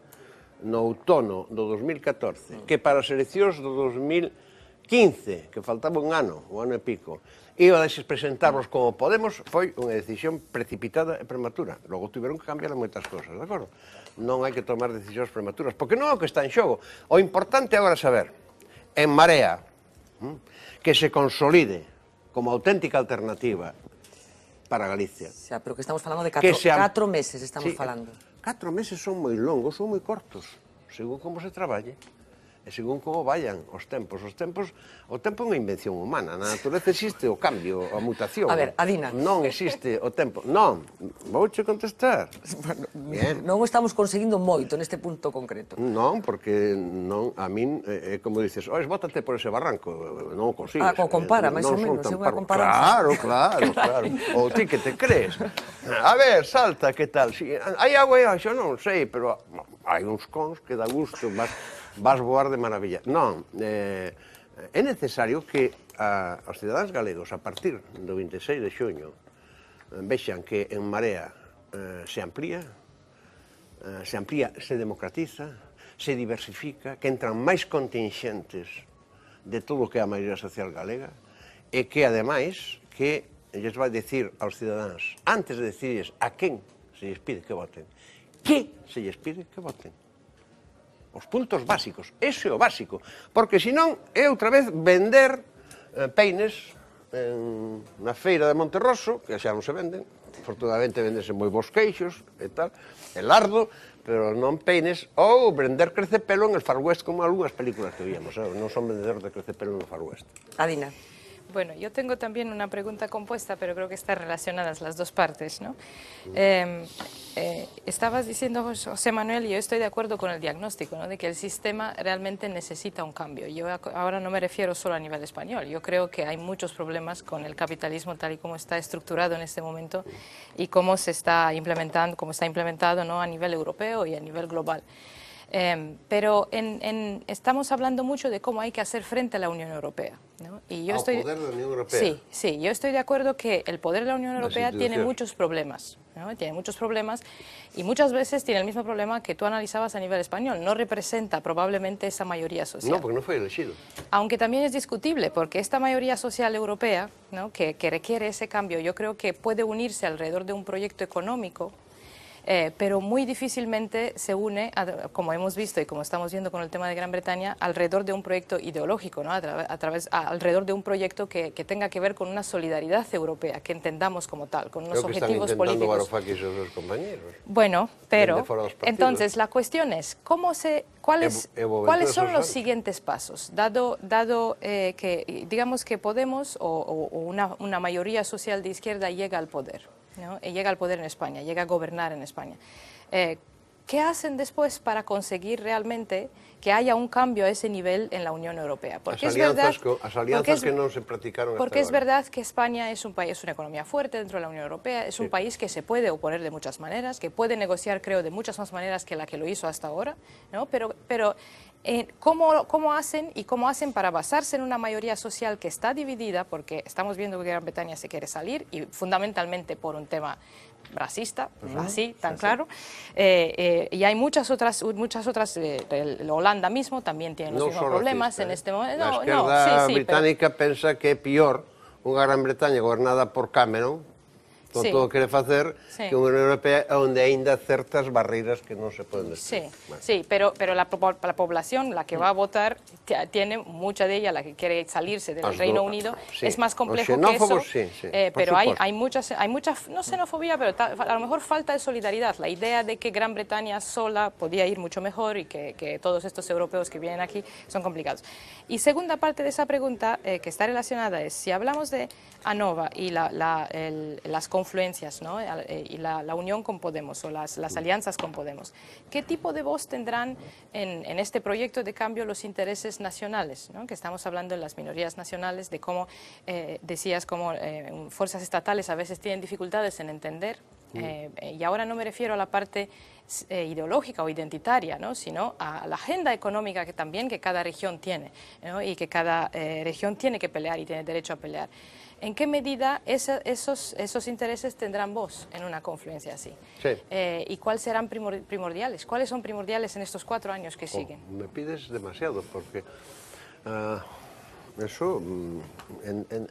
no outono do 2014, que para as eleccións do 2015, que faltaba un ano, un ano e pico, e o deses presentarvos como Podemos foi unha decisión precipitada e prematura. Logo tiveron que cambiar moitas cosas, de acordo? Non hai que tomar decisións prematuras, porque non é o que está en xogo. O importante agora é saber, en Marea, hm, que se consolide como auténtica alternativa para Galicia. O sea, pero que estamos falando de catro, que meses, estamos sí, falando. Catro meses son moi longos, son moi cortos, según como se traballe e según como vayan os tempos. Os tempos, o tempo é unha invención humana. Na natureza existe o cambio, a mutación. A ver, Adina. Non existe o tempo. Non, vouche contestar. Bueno, Bien. Non estamos conseguindo moito neste punto concreto. Non, porque non, a min, é eh, eh, como dices, ois, bótate por ese barranco, non o consigues. Ah, o compara, eh, máis ou menos, se unha comparanza. Claro, claro, claro. Ou ti que te crees. A ver, salta, que tal? Si, hai agua, eu non sei, pero hai uns cons que dá gusto, mas vas voar de maravilla. Non, eh, é necesario que a, os cidadáns galegos, a partir do 26 de xuño, eh, vexan que en Marea eh, se amplía, eh, se amplía, se democratiza, se diversifica, que entran máis contingentes de todo o que é a maioría social galega, e que, ademais, que lles vai decir aos cidadáns, antes de decirles a quen se lles pide que voten, que se lles pide que voten. Os puntos básicos. Ese é o básico. Porque senón é outra vez vender eh, peines en, na feira de Monterroso, que xa non se venden, afortunadamente vendese moi bons queixos e tal, e lardo, pero non peines, ou vender crecepelo en el Far West como algunhas películas que víamos, eh, non son vendedores de crecepelo no Far West. Adina. Bueno, yo tengo también una pregunta compuesta, pero creo que están relacionadas las dos partes. ¿no? Em, eh, estabas diciendo, pues, José Manuel, y yo estoy de acuerdo con el diagnóstico, ¿no? de que el sistema realmente necesita un cambio. Yo ahora no me refiero solo a nivel español, yo creo que hay muchos problemas con el capitalismo tal y como está estructurado en este momento y cómo se está implementando, cómo está implementado ¿no? a nivel europeo y a nivel global. Em, pero en, estamos hablando mucho de cómo hay que hacer frente a la Unión Europea. ¿no? Y yo ah, poder de la Unión Europea. Sí, sí, yo estoy de acuerdo que el poder de la Unión Europea tiene muchos problemas. Tiene muchos problemas y muchas veces tiene el mismo problema que tú analizabas a nivel español. No representa probablemente esa mayoría social. No, porque no fue elegido. Aunque también es discutible, porque esta mayoría social europea, que requiere ese cambio, yo creo que puede unirse alrededor de un proyecto económico eh, pero muy difícilmente se une, como hemos visto y como estamos viendo con el tema de Gran Bretaña, alrededor de un proyecto ideológico, ¿no? a, alrededor de un proyecto que, tenga que ver con una solidaridad europea, que entendamos como tal, con unos objetivos políticos. Bueno, pero entonces la cuestión es, ¿cómo se, cuáles, son los siguientes pasos? Dado, dado eh, que digamos que Podemos o, una mayoría social de izquierda llega al poder y llega al poder en España, llega a gobernar en España. Eh, ¿Qué hacen después para conseguir realmente que haya un cambio a ese nivel en la Unión Europea? Porque es verdad que no se practicaron. Porque es verdad que España es un país, una economía fuerte dentro de la Unión Europea, es un país que se puede oponer de muchas maneras, que puede negociar, creo, de muchas más maneras que la que lo hizo hasta ahora, ¿no? Pero, pero ¿cómo, ¿Cómo hacen y cómo hacen para basarse en una mayoría social que está dividida? Porque estamos viendo que Gran Bretaña se quiere salir y fundamentalmente por un tema racista, pues así, tan claro. Eh, eh, y hay muchas otras, muchas otras, eh, Holanda mismo también tiene los mismos problemas en este momento. La no, izquierda británica piensa que es peor una Gran Bretaña gobernada por Cameron todo quiere hacer que una Unión Europea donde hay ciertas barreras que no se pueden destruir. Sí, pero, pero la, población, la que va a votar, tiene mucha de ella la que quiere salirse del ah, Reino Unido. Es más complejo que eso, eh, pero hay, hay, muchas, hay mucha, no xenofobia, pero a lo mejor falta de solidaridad. La idea de que Gran Bretaña sola podía ir mucho mejor y que, que todos estos europeos que vienen aquí son complicados. Y segunda parte de esa pregunta, eh, que está relacionada, es si hablamos de ANOVA y las comunidades confluencias ¿no? Eh, eh, y la, unión con Podemos o las, alianzas con Podemos. ¿Qué tipo de voz tendrán en, este proyecto de cambio los intereses nacionales? Que estamos hablando en las minorías nacionales, de cómo eh, decías, como fuerzas estatales a veces tienen dificultades en entender. y ahora no me refiero a la parte ideológica o identitaria, sino a la agenda económica que también que cada región tiene y que cada región tiene que pelear y tiene derecho a pelear. ¿En qué medida esa, esos, esos intereses tendrán voz en una confluencia así? Sí. Eh, ¿Y cuáles serán primordiales? ¿Cuáles son primordiales en estos cuatro años que oh, siguen? me pides demasiado porque uh, eso mm, en, en,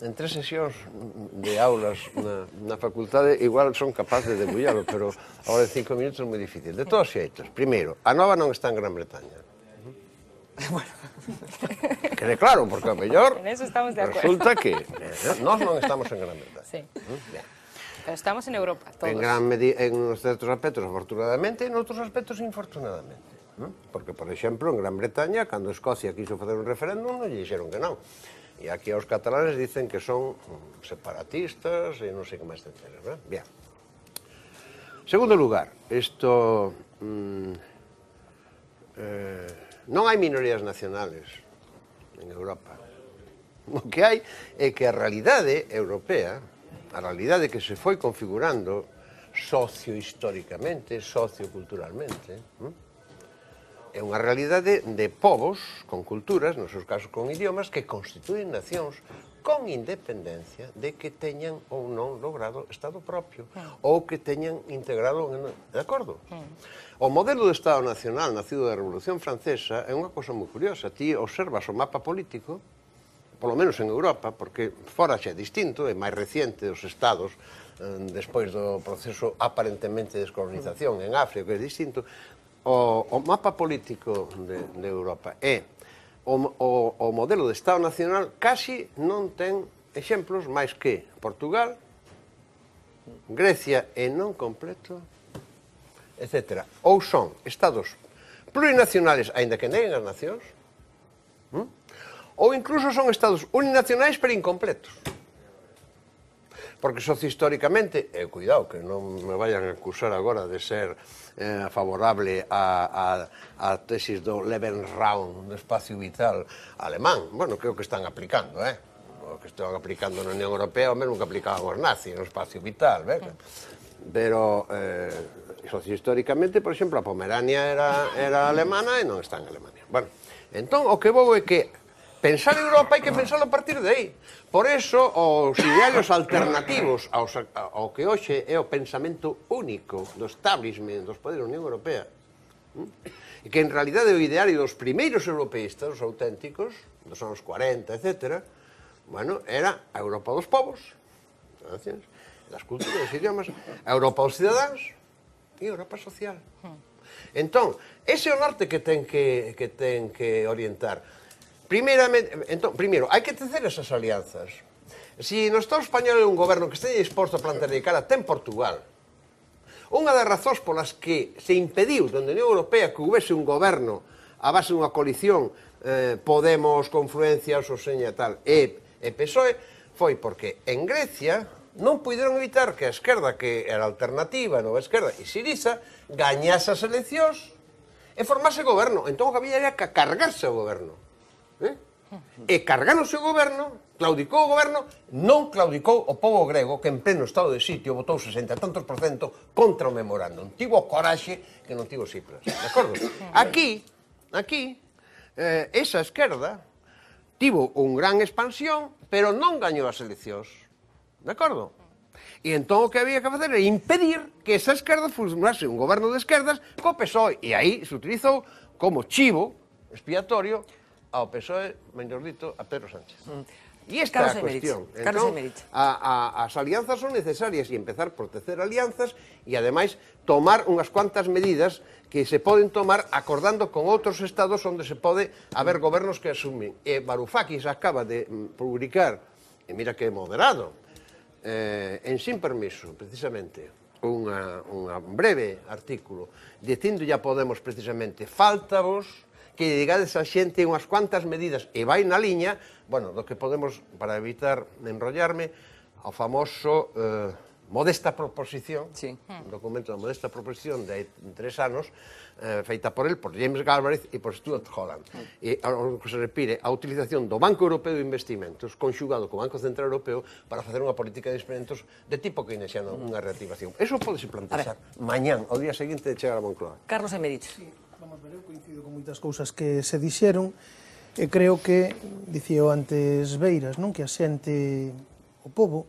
en, tres sesiones de aulas una na facultade igual son capaces de debullarlo, pero ahora en cinco minutos es muy difícil. De todos xeitos, primero, a nova non está en Gran Bretaña. Bueno quede claro, porque a mellor... en eso estamos de acuerdo. Resulta que nós non estamos en gran Bretaña. Sí. Mm, Pero estamos en Europa, todos. En, gran en certos aspectos, afortunadamente, en outros aspectos, infortunadamente. Mm? Porque, por exemplo, en Gran Bretaña, cando Escocia quiso facer un referéndum, non lle dixeron que non. E aquí aos catalanes dicen que son separatistas e non sei que máis tenteres, ¿verdad? Bien. Segundo lugar, isto... Mm, eh, non hai minorías nacionales en Europa. O que hai é que a realidade europea, a realidade que se foi configurando sociohistóricamente, socioculturalmente, hm, é unha realidade de povos con culturas, nos seus casos con idiomas, que constituen nacións con independencia de que teñan ou non logrado Estado propio sí. Ah. ou que teñan integrado en... de acordo? Sí. Ah. O modelo de Estado Nacional nacido da Revolución Francesa é unha cosa moi curiosa. Ti observas o mapa político, polo menos en Europa, porque fora xa é distinto, é máis reciente os Estados eh, despois do proceso aparentemente de descolonización en África, que é distinto, o, o mapa político de, de Europa é o, o, o modelo de Estado Nacional casi non ten exemplos máis que Portugal, Grecia e non completo, etc. Ou son estados plurinacionales, aínda que neguen as nacións, hm? ou incluso son estados uninacionais pero incompletos porque socio históricamente, e eh, cuidado que non me vayan a acusar agora de ser eh, favorable a, a, a tesis do Lebensraum, do espacio vital alemán, bueno, creo que están aplicando, eh? o que están aplicando na Unión Europea, o mesmo que aplicaban os nazis no espacio vital, ¿verdad? Pero eh, históricamente, por exemplo, a Pomerania era, era alemana e non está en Alemania. Bueno, entón, o que vou é que Pensar en Europa hai que pensarlo a partir de aí. Por eso, os ideales alternativos aos, ao que hoxe é o pensamento único do establishment dos poderes da Unión Europea, e que en realidade o ideario dos primeiros europeístas, os auténticos, dos anos 40, etc., bueno, era a Europa dos povos, gracias, das culturas, dos idiomas, a Europa dos cidadáns e a Europa social. Hmm. Entón, ese é o norte que ten que, que, ten que orientar Primeiramente, entón, primeiro, hai que tecer esas alianzas. Si no Estado español é un goberno que esteña disposto a plantar de cara, ten Portugal. Unha das razóns polas que se impediu a Unión Europea que houvese un goberno a base dunha coalición eh, Podemos, Confluencia, Soseña e tal, e, e PSOE, foi porque en Grecia non puideron evitar que a esquerda, que era alternativa, nova esquerda e Siriza, gañase as eleccións e formase goberno. Entón o que había era que cargarse o goberno. Eh? E cargáronse o goberno, claudicou o goberno, non claudicou o povo grego que en pleno estado de sitio votou 60 tantos por cento contra o memorándum. Tivo coraxe que non tivo cifras. De acordo? Aquí, aquí, eh, esa esquerda tivo un gran expansión, pero non gañou as eleccións. De acordo? E entón o que había que facer era impedir que esa esquerda formase un goberno de esquerdas co PSOE. E aí se utilizou como chivo expiatorio ao PSOE, mellor dito, a Pedro Sánchez. Mm. E esta Carlos é a cuestión. Carlos entón, Emerich. a, a, as alianzas son necesarias e empezar por tecer alianzas e, ademais, tomar unhas cuantas medidas que se poden tomar acordando con outros estados onde se pode haber gobernos que asumen. E Varoufakis acaba de mm, publicar, e mira que é moderado, eh, en sin permiso, precisamente, unha, unha breve artículo, dicindo ya Podemos precisamente, falta vos que digades a xente unhas cuantas medidas e vai na liña, bueno, do que podemos, para evitar enrollarme, ao famoso eh, modesta proposición, sí. un documento de modesta proposición de tres anos, eh, feita por él, por James Galbraith e por Stuart Holland. Sí. E ao que se repire a utilización do Banco Europeo de Investimentos conxugado co Banco Central Europeo para facer unha política de experimentos de tipo que inexiano unha reactivación. Eso podese plantear mañán, ao día seguinte de chegar a Moncloa. Carlos Emerich. Sí. Vamos ver, eu coincido con moitas cousas que se dixeron e creo que, dicía antes Beiras, non que a xente, o povo,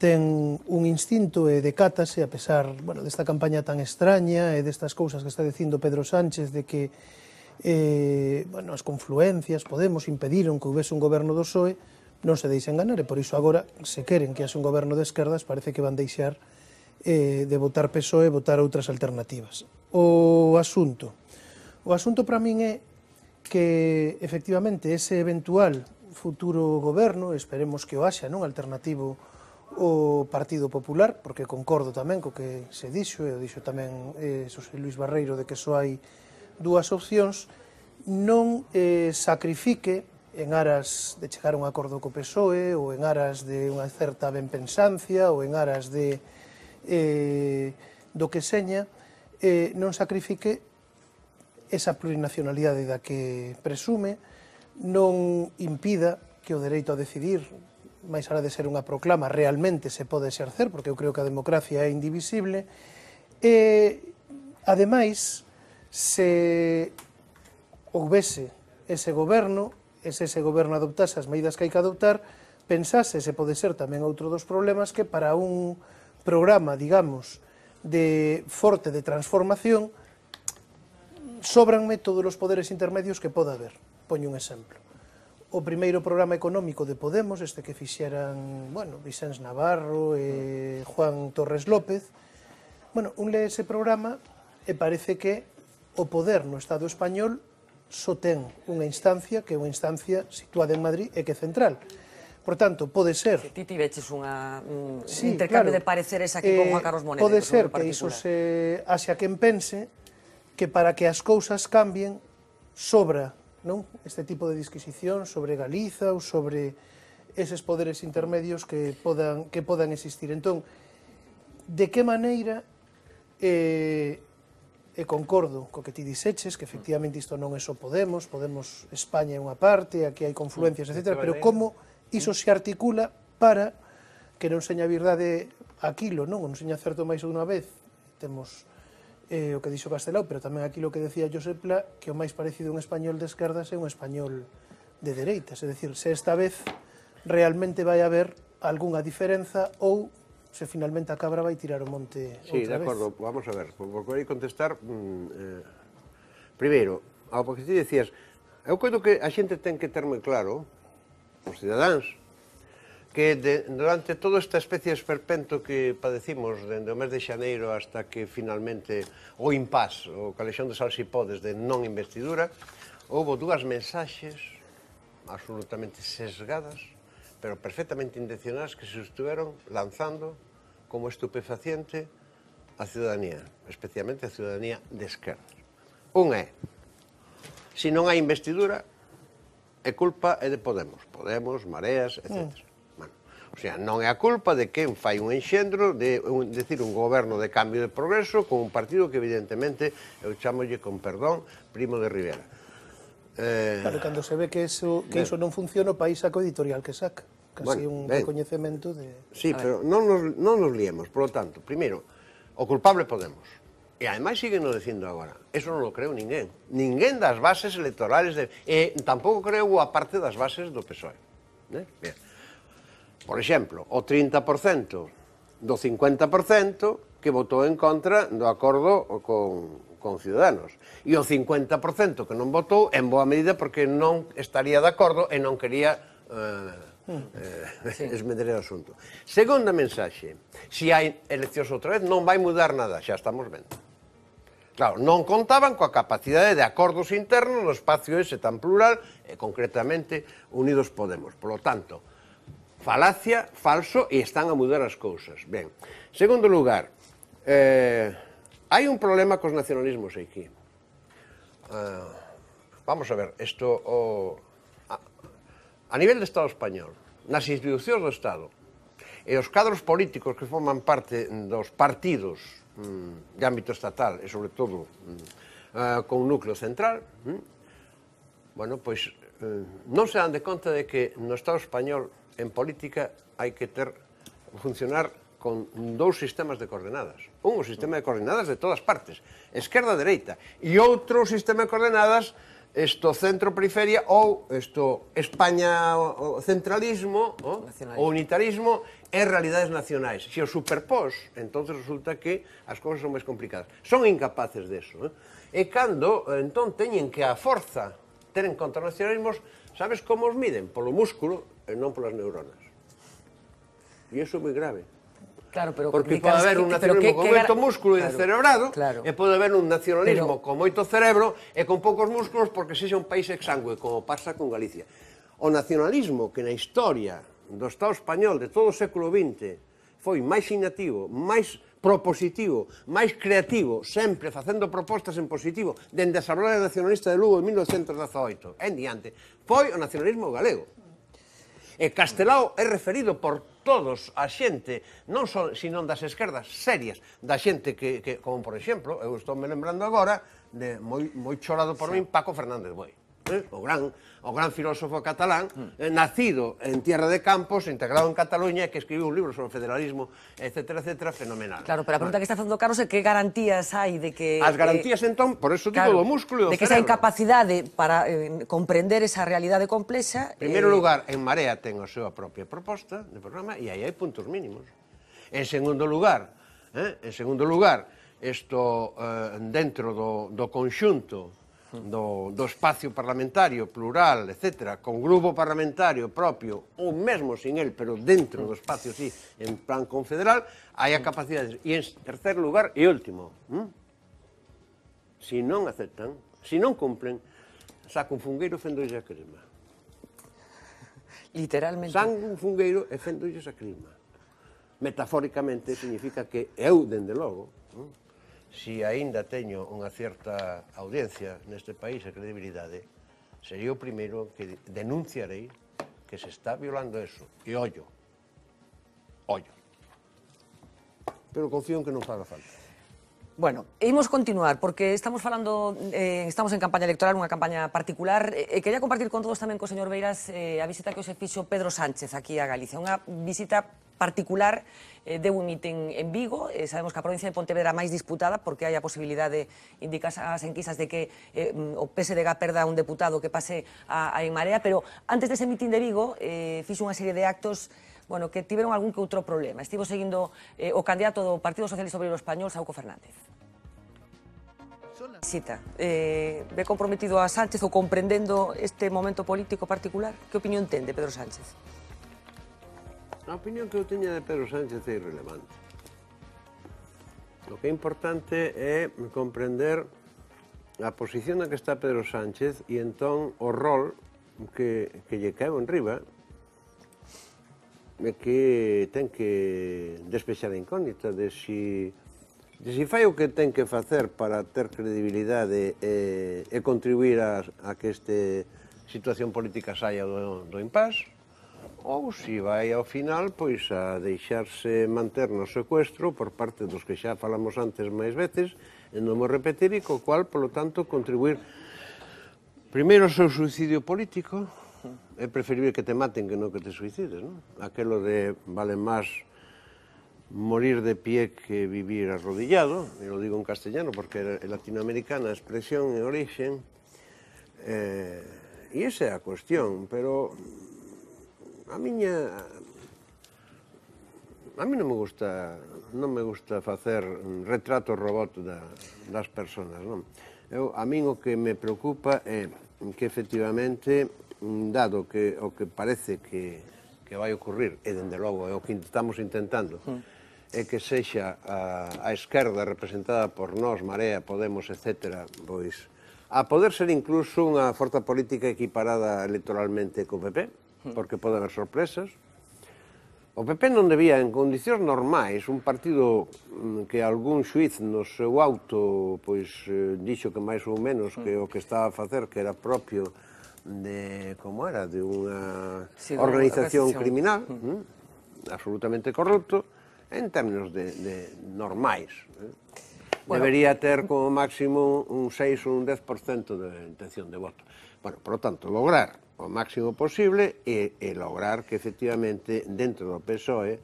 ten un instinto e decátase a pesar bueno, desta campaña tan extraña e destas cousas que está dicindo Pedro Sánchez de que eh, bueno, as confluencias Podemos impediron que houvese un goberno do PSOE non se deixen ganar e por iso agora se queren que haxe un goberno de esquerdas parece que van deixar eh, de votar PSOE e votar outras alternativas. O asunto O asunto para min é que efectivamente ese eventual futuro goberno, esperemos que o haxa, non alternativo o Partido Popular, porque concordo tamén co que se dixo, e o dixo tamén eh, José Luis Barreiro, de que só hai dúas opcións, non eh, sacrifique en aras de chegar a un acordo co PSOE ou en aras de unha certa benpensancia ou en aras de eh, do que seña eh, non sacrifique esa plurinacionalidade da que presume non impida que o dereito a decidir máis alá de ser unha proclama realmente se pode exercer, porque eu creo que a democracia é indivisible, e ademais se houvese ese goberno, e se ese goberno adoptase as medidas que hai que adoptar, pensase, se pode ser tamén outro dos problemas, que para un programa, digamos, de forte de transformación, sobranme todos os poderes intermedios que poda haber. Poño un exemplo. O primeiro programa económico de Podemos, este que fixeran, bueno, Vicens Navarro e Juan Torres López, bueno, un lee ese programa e parece que o poder no Estado español só ten unha instancia que é unha instancia situada en Madrid e que é central. Por tanto, pode ser... Que ti tiveches unha, un sí, intercambio claro, de pareceres aquí eh, con Juan Carlos Moneda. Eh, pode ser que iso se haxa quen pense, que para que as cousas cambien sobra non este tipo de disquisición sobre Galiza ou sobre eses poderes intermedios que podan, que podan existir. Entón, de que maneira eh, e concordo co que ti diseches, que efectivamente isto non é só Podemos, Podemos España é unha parte, aquí hai confluencias, etc. Pero como iso se articula para que non seña a verdade aquilo, non? Non seña certo máis unha vez. Temos eh, o que dixo Castelao, pero tamén aquilo que decía Josep Pla, que o máis parecido a un español de esquerdas é un español de dereitas, é dicir, se esta vez realmente vai haber algunha diferenza ou se finalmente a cabra vai tirar o monte sí, outra vez. Sí, de acordo, vez. vamos a ver, procurei contestar mm, eh, primeiro, ao que ti decías, eu coido que a xente ten que ter moi claro, os cidadáns, que de, durante toda esta especie de esperpento que padecimos dende o mes de xaneiro hasta que finalmente o impás, o calexón de salsipodes de non investidura, houbo dúas mensaxes absolutamente sesgadas, pero perfectamente intencionadas que se estuveron lanzando como estupefaciente a ciudadanía, especialmente a ciudadanía de esquerda. Un é, se non hai investidura, é culpa é de Podemos, Podemos, Mareas, etc. Mm. O sea, non é a culpa de quen fai un enxendro de un, decir, un goberno de cambio de progreso con un partido que evidentemente eu chamolle con perdón Primo de Rivera. Eh, claro, cando se ve que eso, que eso non funciona, o país saco editorial que saca. Casi bueno, un ben. reconhecemento de... Sí, pero non nos, non nos liemos. Por lo tanto, primeiro, o culpable Podemos. E ademais siguen dicindo agora. Eso non lo creo ninguén. Ninguén das bases electorales. De... E tampouco creo a parte das bases do PSOE. Né? Eh, bien por exemplo, o 30% do 50% que votou en contra do acordo con, con Ciudadanos. E o 50% que non votou, en boa medida, porque non estaría de acordo e non quería eh, mm. eh, sí. esmedrer o asunto. Segunda mensaxe, se hai eleccións outra vez, non vai mudar nada, xa estamos vendo. Claro, non contaban coa capacidade de acordos internos no espacio ese tan plural, e concretamente Unidos Podemos. Por lo tanto, falacia, falso e están a mudar as cousas. Ben, segundo lugar, eh, hai un problema cos nacionalismos aquí. Uh, vamos a ver, isto o, a, a nivel do Estado español, nas institucións do Estado, e os cadros políticos que forman parte dos partidos mm, de ámbito estatal e sobre todo mm, uh, con núcleo central, mm, bueno, pois eh, non se dan de conta de que no Estado español en política hai que ter funcionar con dous sistemas de coordenadas. Un, o sistema de coordenadas de todas partes, esquerda dereita, e outro sistema de coordenadas isto centro-periferia ou isto España o centralismo o, unitarismo e realidades nacionais. Se o superpós, entonces resulta que as cousas son máis complicadas. Son incapaces deso. Eh? E cando, entón, teñen que a forza ter en contra nacionalismos, sabes como os miden? Polo músculo e non polas neuronas. E iso é moi grave. Claro, pero porque pode haber un nacionalismo que, que, con moito músculo claro, cerebrado claro. e pode haber un nacionalismo pero... con moito cerebro e con poucos músculos porque sexa un país exangüe, como pasa con Galicia. O nacionalismo que na historia do Estado español de todo o século XX foi máis inativo, máis propositivo, máis creativo, sempre facendo propostas en positivo, dende a Asamblea Nacionalista de Lugo en 1918 en diante, foi o nacionalismo galego. E Castelao é referido por todos a xente, non son, sino das esquerdas serias, da xente que, que como por exemplo, eu estou me lembrando agora, de moi, moi chorado por sí. min Paco Fernández Boi, eh? o gran o gran filósofo catalán, eh, nacido en Tierra de Campos, integrado en Cataluña, que escribiu un libro sobre federalismo, etcétera, etcétera, fenomenal. Claro, pero a pregunta que está facendo Carlos é que garantías hai de que... As eh, garantías, eh, entón, por eso digo claro, do músculo e do De que cerebro. esa incapacidade para eh, comprender esa realidade complexa... En primeiro eh... lugar, en Marea ten a súa propia proposta de programa e aí hai puntos mínimos. En segundo lugar, eh, en segundo lugar, isto eh, dentro do, do conxunto do, do espacio parlamentario, plural, etc., con grupo parlamentario propio, ou mesmo sin el, pero dentro do espacio, sí, en plan confederal, hai a capacidade. E en tercer lugar, e último, ¿m? Hm? si non aceptan, si non cumplen, saco un fungueiro fendo a crema. Literalmente. San un fungueiro e fendo a crema. Metafóricamente significa que eu, dende logo, ¿eh? si aínda teño unha certa audiencia neste país e credibilidade, sería o primeiro que denunciarei que se está violando eso. E ollo. Ollo. Pero confío en que non faga falta. Bueno, imos continuar, porque estamos falando, eh, estamos en campaña electoral, unha campaña particular. Eh, quería compartir con todos tamén co señor Beiras eh, a visita que os fixo Pedro Sánchez aquí a Galicia. Unha visita particular eh, de un mitin en Vigo, eh, sabemos que a provincia de Pontevedra máis disputada porque hai a posibilidad de indicar as enquisas de que eh, o PSDG perda un deputado que pase a, a En Marea, pero antes dese mitin de Vigo eh, fixo unha serie de actos bueno, que tiveron algún que outro problema. Estivo seguindo eh, o candidato do Partido Socialista Obrero Español, Sauco Fernández. Cita, eh, ve comprometido a Sánchez ou comprendendo este momento político particular? Que opinión tende Pedro Sánchez? A opinión que eu teña de Pedro Sánchez é irrelevante. O que é importante é comprender a posición na que está Pedro Sánchez e entón o rol que, que lle caeu en riba é que ten que despechar a incógnita de si, de si fai o que ten que facer para ter credibilidade e, e contribuir a, a que este situación política saia do, do impas, ou se vai ao final pois a deixarse manter no secuestro por parte dos que xa falamos antes máis veces, e non mo repetir, e co cual, polo tanto, contribuir primeiro ao seu suicidio político, é preferible que te maten que non que te suicides, non? Aquelo de vale máis morir de pie que vivir arrodillado, e lo digo en castellano porque é latinoamericana a expresión e orixen, eh, e esa é a cuestión, pero A miña a mí non me gusta non me gusta facer retratos robot da, das persoas, non? Eu, a min o que me preocupa é que efectivamente, dado que o que parece que, que vai ocurrir, e dende logo é o que estamos intentando, hmm. é que sexa a, a esquerda representada por nós, Marea, Podemos, etc., pois, a poder ser incluso unha forza política equiparada electoralmente co PP, porque pode haber sorpresas. O PP non debía, en condicións normais, un partido mm, que algún xuiz no seu auto pois eh, dixo que máis ou menos que o que estaba a facer, que era propio de, como era, de unha organización criminal, absolutamente corrupto, en términos de, de normais. Eh? Bueno, debería ter como máximo un 6 ou un 10% de intención de voto. Bueno, por lo tanto, lograr o máximo posible e, e lograr que efectivamente dentro do PSOE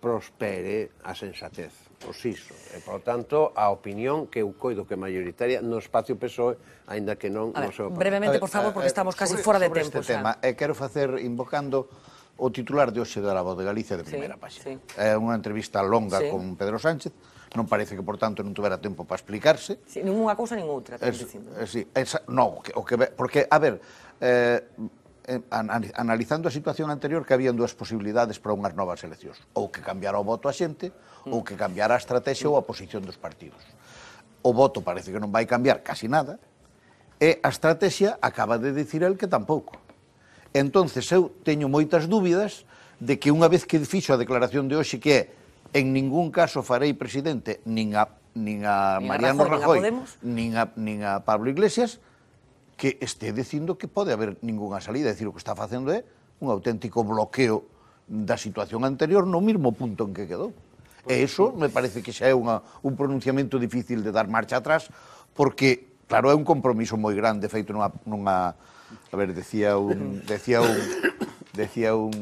prospere a sensatez, o siso, e, por tanto, a opinión que eu coido que mayoritaria no espacio PSOE, aínda que non a ver, no seu Brevemente, por favor, porque estamos casi sobre, fora de sobre tempo. Este tema, eh, quero facer invocando o titular de hoxe da Voz de Galicia de primeira sí, página. Sí. É eh, unha entrevista longa sí. con Pedro Sánchez, non parece que, por tanto, non tuvera tempo para explicarse. Sí, ninguna cousa, nin outra, estás dicindo. Eh, sí, esa, non, o que, o que, porque, a ver, eh, analizando a situación anterior que habían dúas posibilidades para unhas novas eleccións, ou que cambiara o voto a xente, mm. ou que cambiara a estrategia ou a posición dos partidos. O voto parece que non vai cambiar casi nada, e a estrategia acaba de dicir el que tampouco. Entonces eu teño moitas dúbidas de que unha vez que fixo a declaración de hoxe que é en ningún caso farei presidente nin a, nin a nin Mariano a Rajoy, Rajoy nin a, nin a Pablo Iglesias, que este dicindo que pode haber ningunha salida, é dicir, o que está facendo é un auténtico bloqueo da situación anterior no mismo punto en que quedou. E eso pois, pois. me parece que xa é unha, un pronunciamento difícil de dar marcha atrás, porque, claro, é un compromiso moi grande feito nunha... nunha a ver, decía un, decía un, decía un,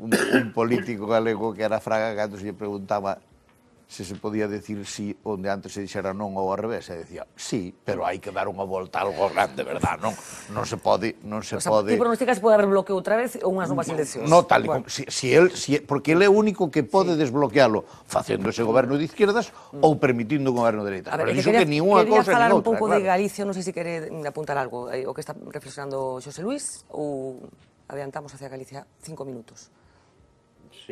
un, un político galego que era Fraga cando se lle preguntaba se se podía decir sí onde antes se dixera non ou ao revés, se decía sí, pero hai que dar unha volta algo grande, verdad? Non, non se pode, non se o sea, pode. Ti pronosticas pode haber bloqueo outra vez ou unhas novas eleccións. No, tal bueno. como, si, si el, si, porque ele é o único que pode sí. desbloquealo facendo ese goberno de izquierdas mm. ou permitindo o goberno de dereita. Ver, pero iso que, que nin unha cosa ni outra. falar un pouco claro. de Galicia, non sei se quere apuntar algo, eh, o que está reflexionando Xosé Luis ou adiantamos hacia Galicia cinco minutos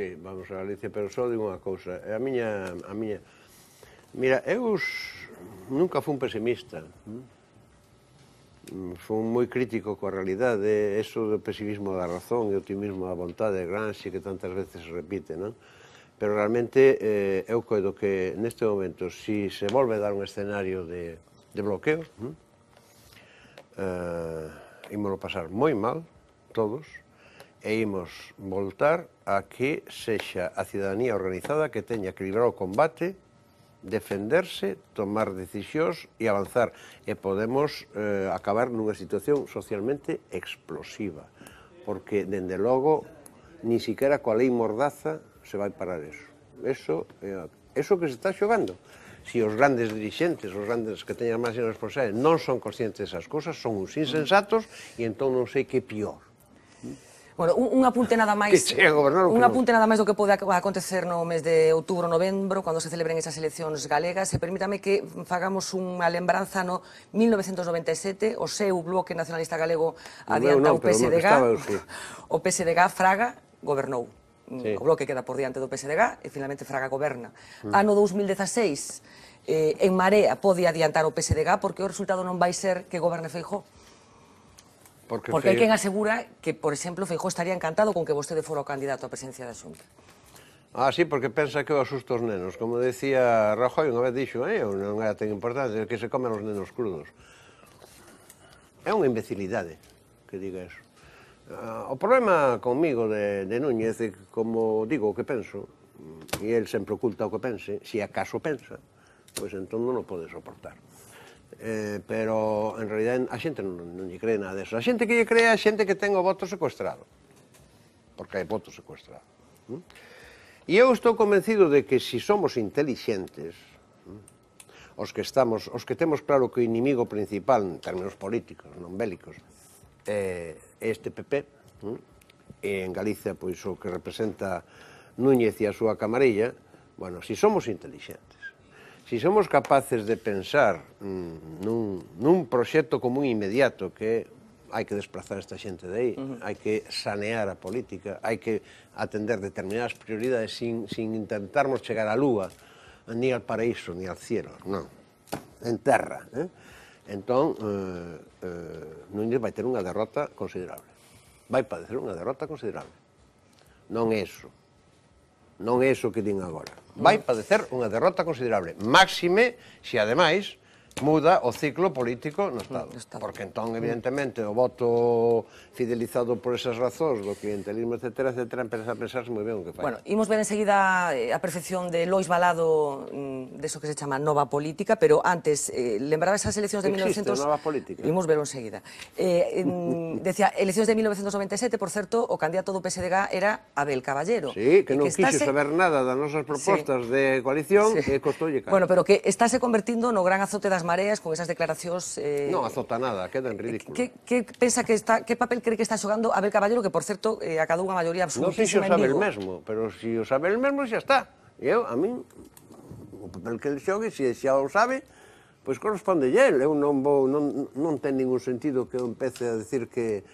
sí, vamos a Galicia, pero só digo unha cousa. A miña, a miña... Mira, eu nunca fui un pesimista. Mm. Fui moi crítico coa realidade, eso do pesimismo da razón e optimismo da vontade de Gramsci que tantas veces se repite, non? Pero realmente eh, eu coido que neste momento, se si se volve a dar un escenario de, de bloqueo, mm, eh, imolo pasar moi mal, todos, e imos voltar a que sexa a cidadanía organizada que teña que librar o combate, defenderse, tomar decisións e avanzar. E podemos eh, acabar nunha situación socialmente explosiva, porque, dende logo, ni siquiera coa lei mordaza se vai parar eso. Eso, eh, eso que se está xogando. Se os grandes dirixentes, os grandes que teñan máis responsabilidade, non son conscientes desas cousas, son uns insensatos e entón non sei que pior. Bueno, un, un apunte nada máis... Que a gobernar Un apunte nada máis do que pode acontecer no mes de outubro, novembro, cando se celebren esas eleccións galegas. E permítame que fagamos unha lembranza no 1997, o seu bloque nacionalista galego adianta no, no, o PSDG. No O PSDG Fraga gobernou. Mm, sí. O bloque queda por diante do PSDG e finalmente Fraga goberna. Mm. Ano 2016, eh, en Marea pode adiantar o PSDG porque o resultado non vai ser que goberne Feijóo Porque, porque hai quen asegura que, por exemplo, Feijó estaría encantado con que vostede fora o candidato á presencia da Xunta. Ah, sí, porque pensa que eu asusto os nenos. Como decía Rajoy, unha vez dixo, eh, non era tan importante que se comen os nenos crudos. É unha imbecilidade que diga eso. Uh, o problema conmigo de, de Núñez é que, como digo o que penso, mm, e el sempre oculta o que pense, se acaso pensa, pois pues entón non o pode soportar eh, pero en realidad a xente non, non lle cree nada deso. A xente que lle cree a xente que ten o voto secuestrado, porque hai voto secuestrado. ¿Mm? E eu estou convencido de que se si somos intelixentes, ¿Mm? os que estamos, os que temos claro que o inimigo principal en términos políticos, non bélicos, é eh, este PP, ¿Mm? e en Galicia pois o que representa Núñez e a súa camarilla, bueno, se si somos intelixentes, Si somos capaces de pensar mm, nun, nun proxecto común inmediato que hai que desplazar esta xente de aí, uh -huh. hai que sanear a política, hai que atender determinadas prioridades sin, sin intentarmos chegar á lúa, ni al paraíso, ni al cielo, non, en terra. Eh? Entón, eh, eh, Núñez vai ter unha derrota considerable. Vai padecer unha derrota considerable. Non é eso Non é iso que din agora. Vai padecer unha derrota considerable. Máxime se, ademais, muda o ciclo político no mm, Estado. No Estado. Porque entón, mm. evidentemente, o voto fidelizado por esas razóns do clientelismo, etc., etc., empeza a pensarse moi ben o que fai. Bueno, imos ver enseguida eh, a perfección de Lois Balado mm, de eso que se chama Nova Política, pero antes, eh, lembraba esas eleccións de Existe, 1900... Nova Política. Imos ver enseguida. Eh, en, decía, eleccións de 1997, por certo, o candidato do PSDG era Abel Caballero. Sí, que non que estase... saber nada das nosas propostas sí. de coalición sí. e eh, costoulle Bueno, pero que estáse convertindo no gran azote das as mareas con esas declaracións... Eh, non azota nada, queda en ridículo. Que, que pensa que está, que papel cree que está xogando Abel Caballero, que, por certo, eh, acadou unha maioría absoluta Non sei se o sabe el mesmo, pero se si o sabe el mesmo xa está. E Eu, a min, o papel que ele xogue, se xa o sabe, pois corresponde lle. Eu non vou, non, non ten ningún sentido que eu empece a decir que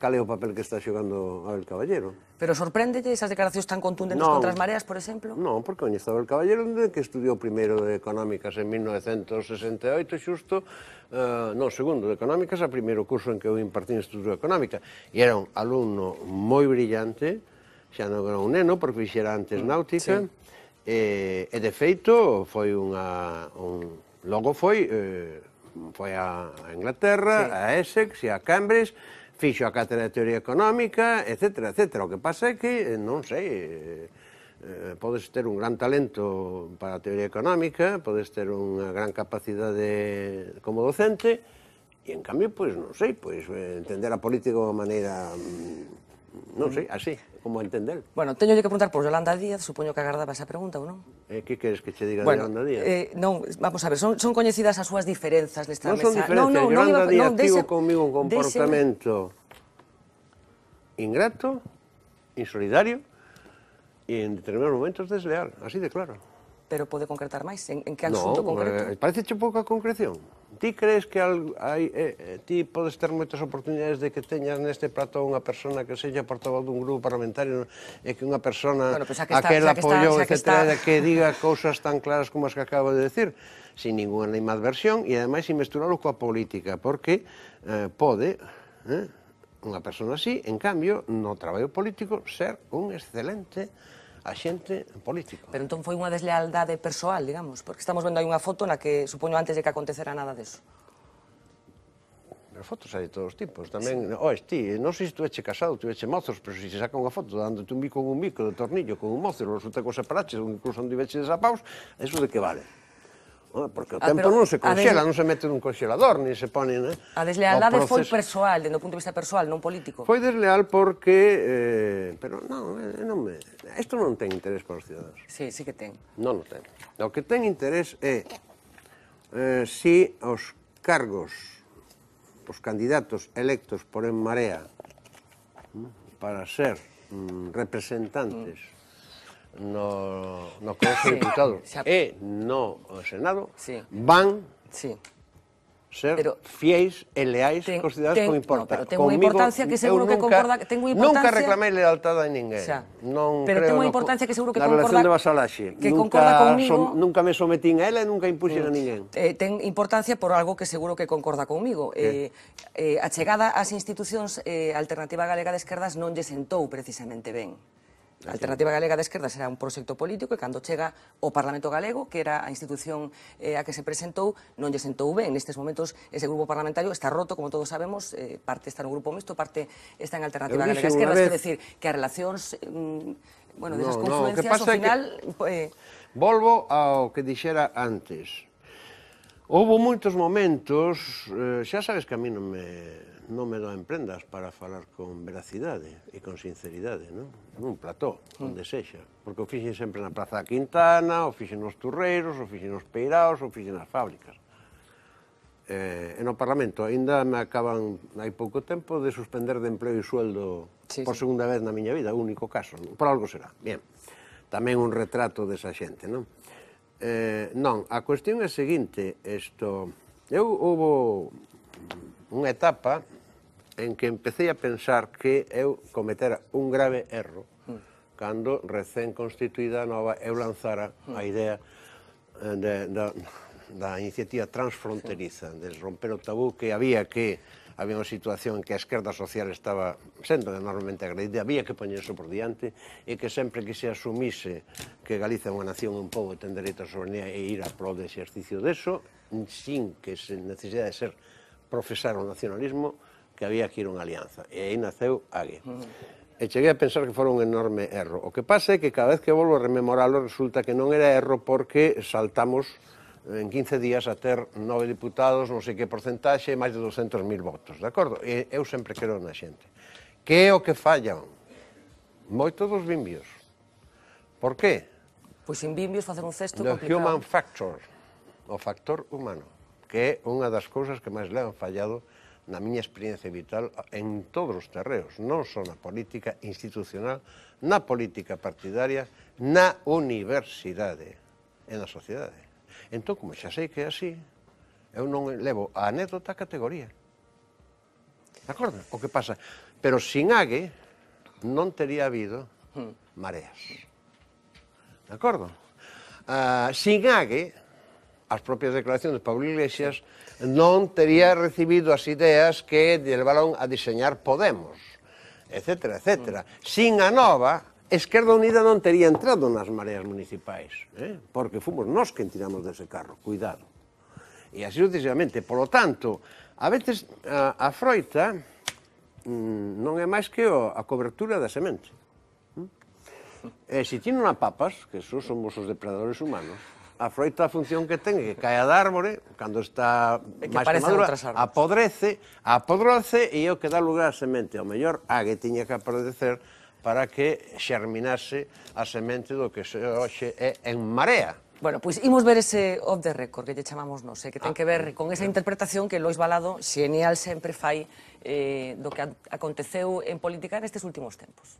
cal é o papel que está xogando Abel Caballero. Pero sorpréndete esas declaracións tan contundentes non, contra as mareas, por exemplo? Non, porque coñece Abel Caballero que estudiou primeiro de Económicas en 1968, xusto, eh, non, segundo de Económicas, a primeiro curso en que eu impartí en Estudio de Económica. E era un alumno moi brillante, xa non era un neno, porque fixera antes mm, náutica, sí. e, e de feito foi unha... Un, logo foi... Eh, foi a Inglaterra, sí. a Essex e a Cambridge, fixo a cátedra de teoría económica, etc, etc. O que pasa é que, eh, non sei, eh, eh, podes ter un gran talento para a teoría económica, podes ter unha gran capacidade como docente, e en cambio, pois, non sei, pois, eh, entender a política de maneira, mm, non sei, así como entender. Bueno, teño que preguntar por Yolanda Díaz, supoño que agardaba esa pregunta ou non? Eh, que queres que che diga bueno, de Yolanda Díaz? Eh, non, vamos a ver, son, son coñecidas as súas diferenzas nesta non mesa. Non son diferenzas, non, non, Yolanda non, Díaz non, tivo comigo un comportamento déxeme. ingrato, insolidario e en determinados momentos desleal, así de claro. Pero pode concretar máis? En, en que asunto no, concreto? Eh, parece che pouca concreción. Ti crees que al, hai, eh, eh, ti podes ter moitas oportunidades de que teñas neste plato unha persona que sella portavoz dun grupo parlamentario e que unha persona bueno, pues que está, aquel apoio, etc., que, que diga cousas tan claras como as que acabo de decir, sin ninguna versión e ademais sin mesturalo coa política, porque eh, pode... Eh, unha persona así, en cambio, no traballo político, ser un excelente a xente político. Pero entón foi unha deslealdade persoal, digamos, porque estamos vendo aí unha foto na que supoño antes de que acontecera nada deso. As fotos hai de todos os tipos, tamén, sí. oes, ti, non sei se tu eche casado, tu eche mozos, pero se se saca unha foto dándote un bico con un bico de tornillo con un mozo, resulta que os aparaches, incluso onde veche desapaus, eso de que vale? Porque o tempo ah, non se conxela, des... non se mete nun conxelador, nin se pone... Né? A deslealdade proces... foi persoal, dentro do punto de vista persoal, non político. Foi desleal porque... Eh, pero non, eh, non me... Isto non ten interés para os cidadãos. Sí, sí que ten. Non o ten. O que ten interés é eh, si os cargos, os candidatos electos por En Marea mm, para ser mm, representantes mm no, no Congreso sí. Diputados ha... e eh, no Senado sí. van sí. ser pero fiéis e leais ten, cos cidadades ten, importa. No, pero ten Comigo, importancia que seguro nunca, que concorda... Tengo importancia... Nunca reclamei lealtada a ninguén. sea, non pero creo ten unha importancia no, que seguro que concorda... Na relación de Basalaxe. Que nunca, concorda conmigo... Son, nunca me sometín a ela e nunca impuxen a mm. ninguén. Eh, ten importancia por algo que seguro que concorda conmigo. ¿Qué? Eh, eh, a chegada ás institucións eh, Alternativa Galega de Esquerdas non lle sentou precisamente ben. A Alternativa Galega de Esquerda será un proxecto político e cando chega o Parlamento Galego, que era a institución eh, a que se presentou, non lle sentou ben. Nestes momentos ese grupo parlamentario está roto, como todos sabemos, eh, parte está no grupo mixto, parte está en Alternativa Galega Esquerda. Vez... Es decir, que as relacións... Mm, bueno, no, desas confluencias, no, ao final... Que... Eh... Volvo ao que dixera antes. Houbo moitos momentos, eh, xa sabes que a mí non me non me dan prendas para falar con veracidade e con sinceridade, non? Nun plató, mm. onde sexa. Porque o fixen sempre na Plaza da Quintana, o fixen nos Turreiros, o fixen nos Peiraos, o fixen nas fábricas. Eh, e no Parlamento, aínda me acaban hai pouco tempo de suspender de empleo e sueldo sí, por segunda vez na miña vida, único caso, non? por algo será. Bien, tamén un retrato desa xente, non? Eh, non, a cuestión é a seguinte, isto... Eu houve unha etapa en que empecé a pensar que eu cometera un grave erro cando recén constituída a nova eu lanzara a idea eh, de, da, da iniciativa transfronteriza, de romper o tabú que había que había unha situación en que a esquerda social estaba sendo enormemente agredida, había que poñerse por diante e que sempre que se asumise que Galiza é unha nación, un pobo ten dereito a soberanía e ir a prol de exercicio deso, sin que se necesidade de ser profesar o nacionalismo que había que ir unha alianza. E aí naceu AGUE. Mm. E cheguei a pensar que fora un enorme erro. O que pasa é que cada vez que volvo a rememoralo resulta que non era erro porque saltamos eh, en 15 días a ter nove diputados, non sei que porcentaxe, máis de 200.000 votos, de acordo? E eu sempre quero na xente. Que é o que fallan? Moito dos bimbios. Por que? Pois en bimbios facer un cesto The complicado. The human factor, o factor humano que é unha das cousas que máis le han fallado na miña experiencia vital en todos os terreos, non só na política institucional, na política partidaria, na universidade e na sociedade. Entón, como xa sei que é así, eu non levo a anécdota a categoría. De acordo? O que pasa? Pero sin ague non tería habido hmm. mareas. De acordo? Uh, sin ague as propias declaracións de Pablo Iglesias, non tería recibido as ideas que Balón a diseñar Podemos, etc. etc. Sin a nova, Esquerda Unida non tería entrado nas mareas municipais, eh? porque fomos nós que tiramos dese carro, cuidado. E así sucesivamente. Por lo tanto, a veces a, a froita mm, non é máis que o, a cobertura da semente. Mm? E se ti non a papas, que eso somos os depredadores humanos, a froita a función que ten que cae da árbore, cando está máis madura, apodrece, apodrece e é o que dá lugar a semente. O mellor, a que tiña que apodrecer para que xerminase a semente do que se hoxe é en marea. Bueno, pois pues, imos ver ese off the record que lle chamamos nos, eh, que ten ah, que ver mm, con esa interpretación que Lois Balado xenial sempre fai eh, do que aconteceu en política nestes últimos tempos.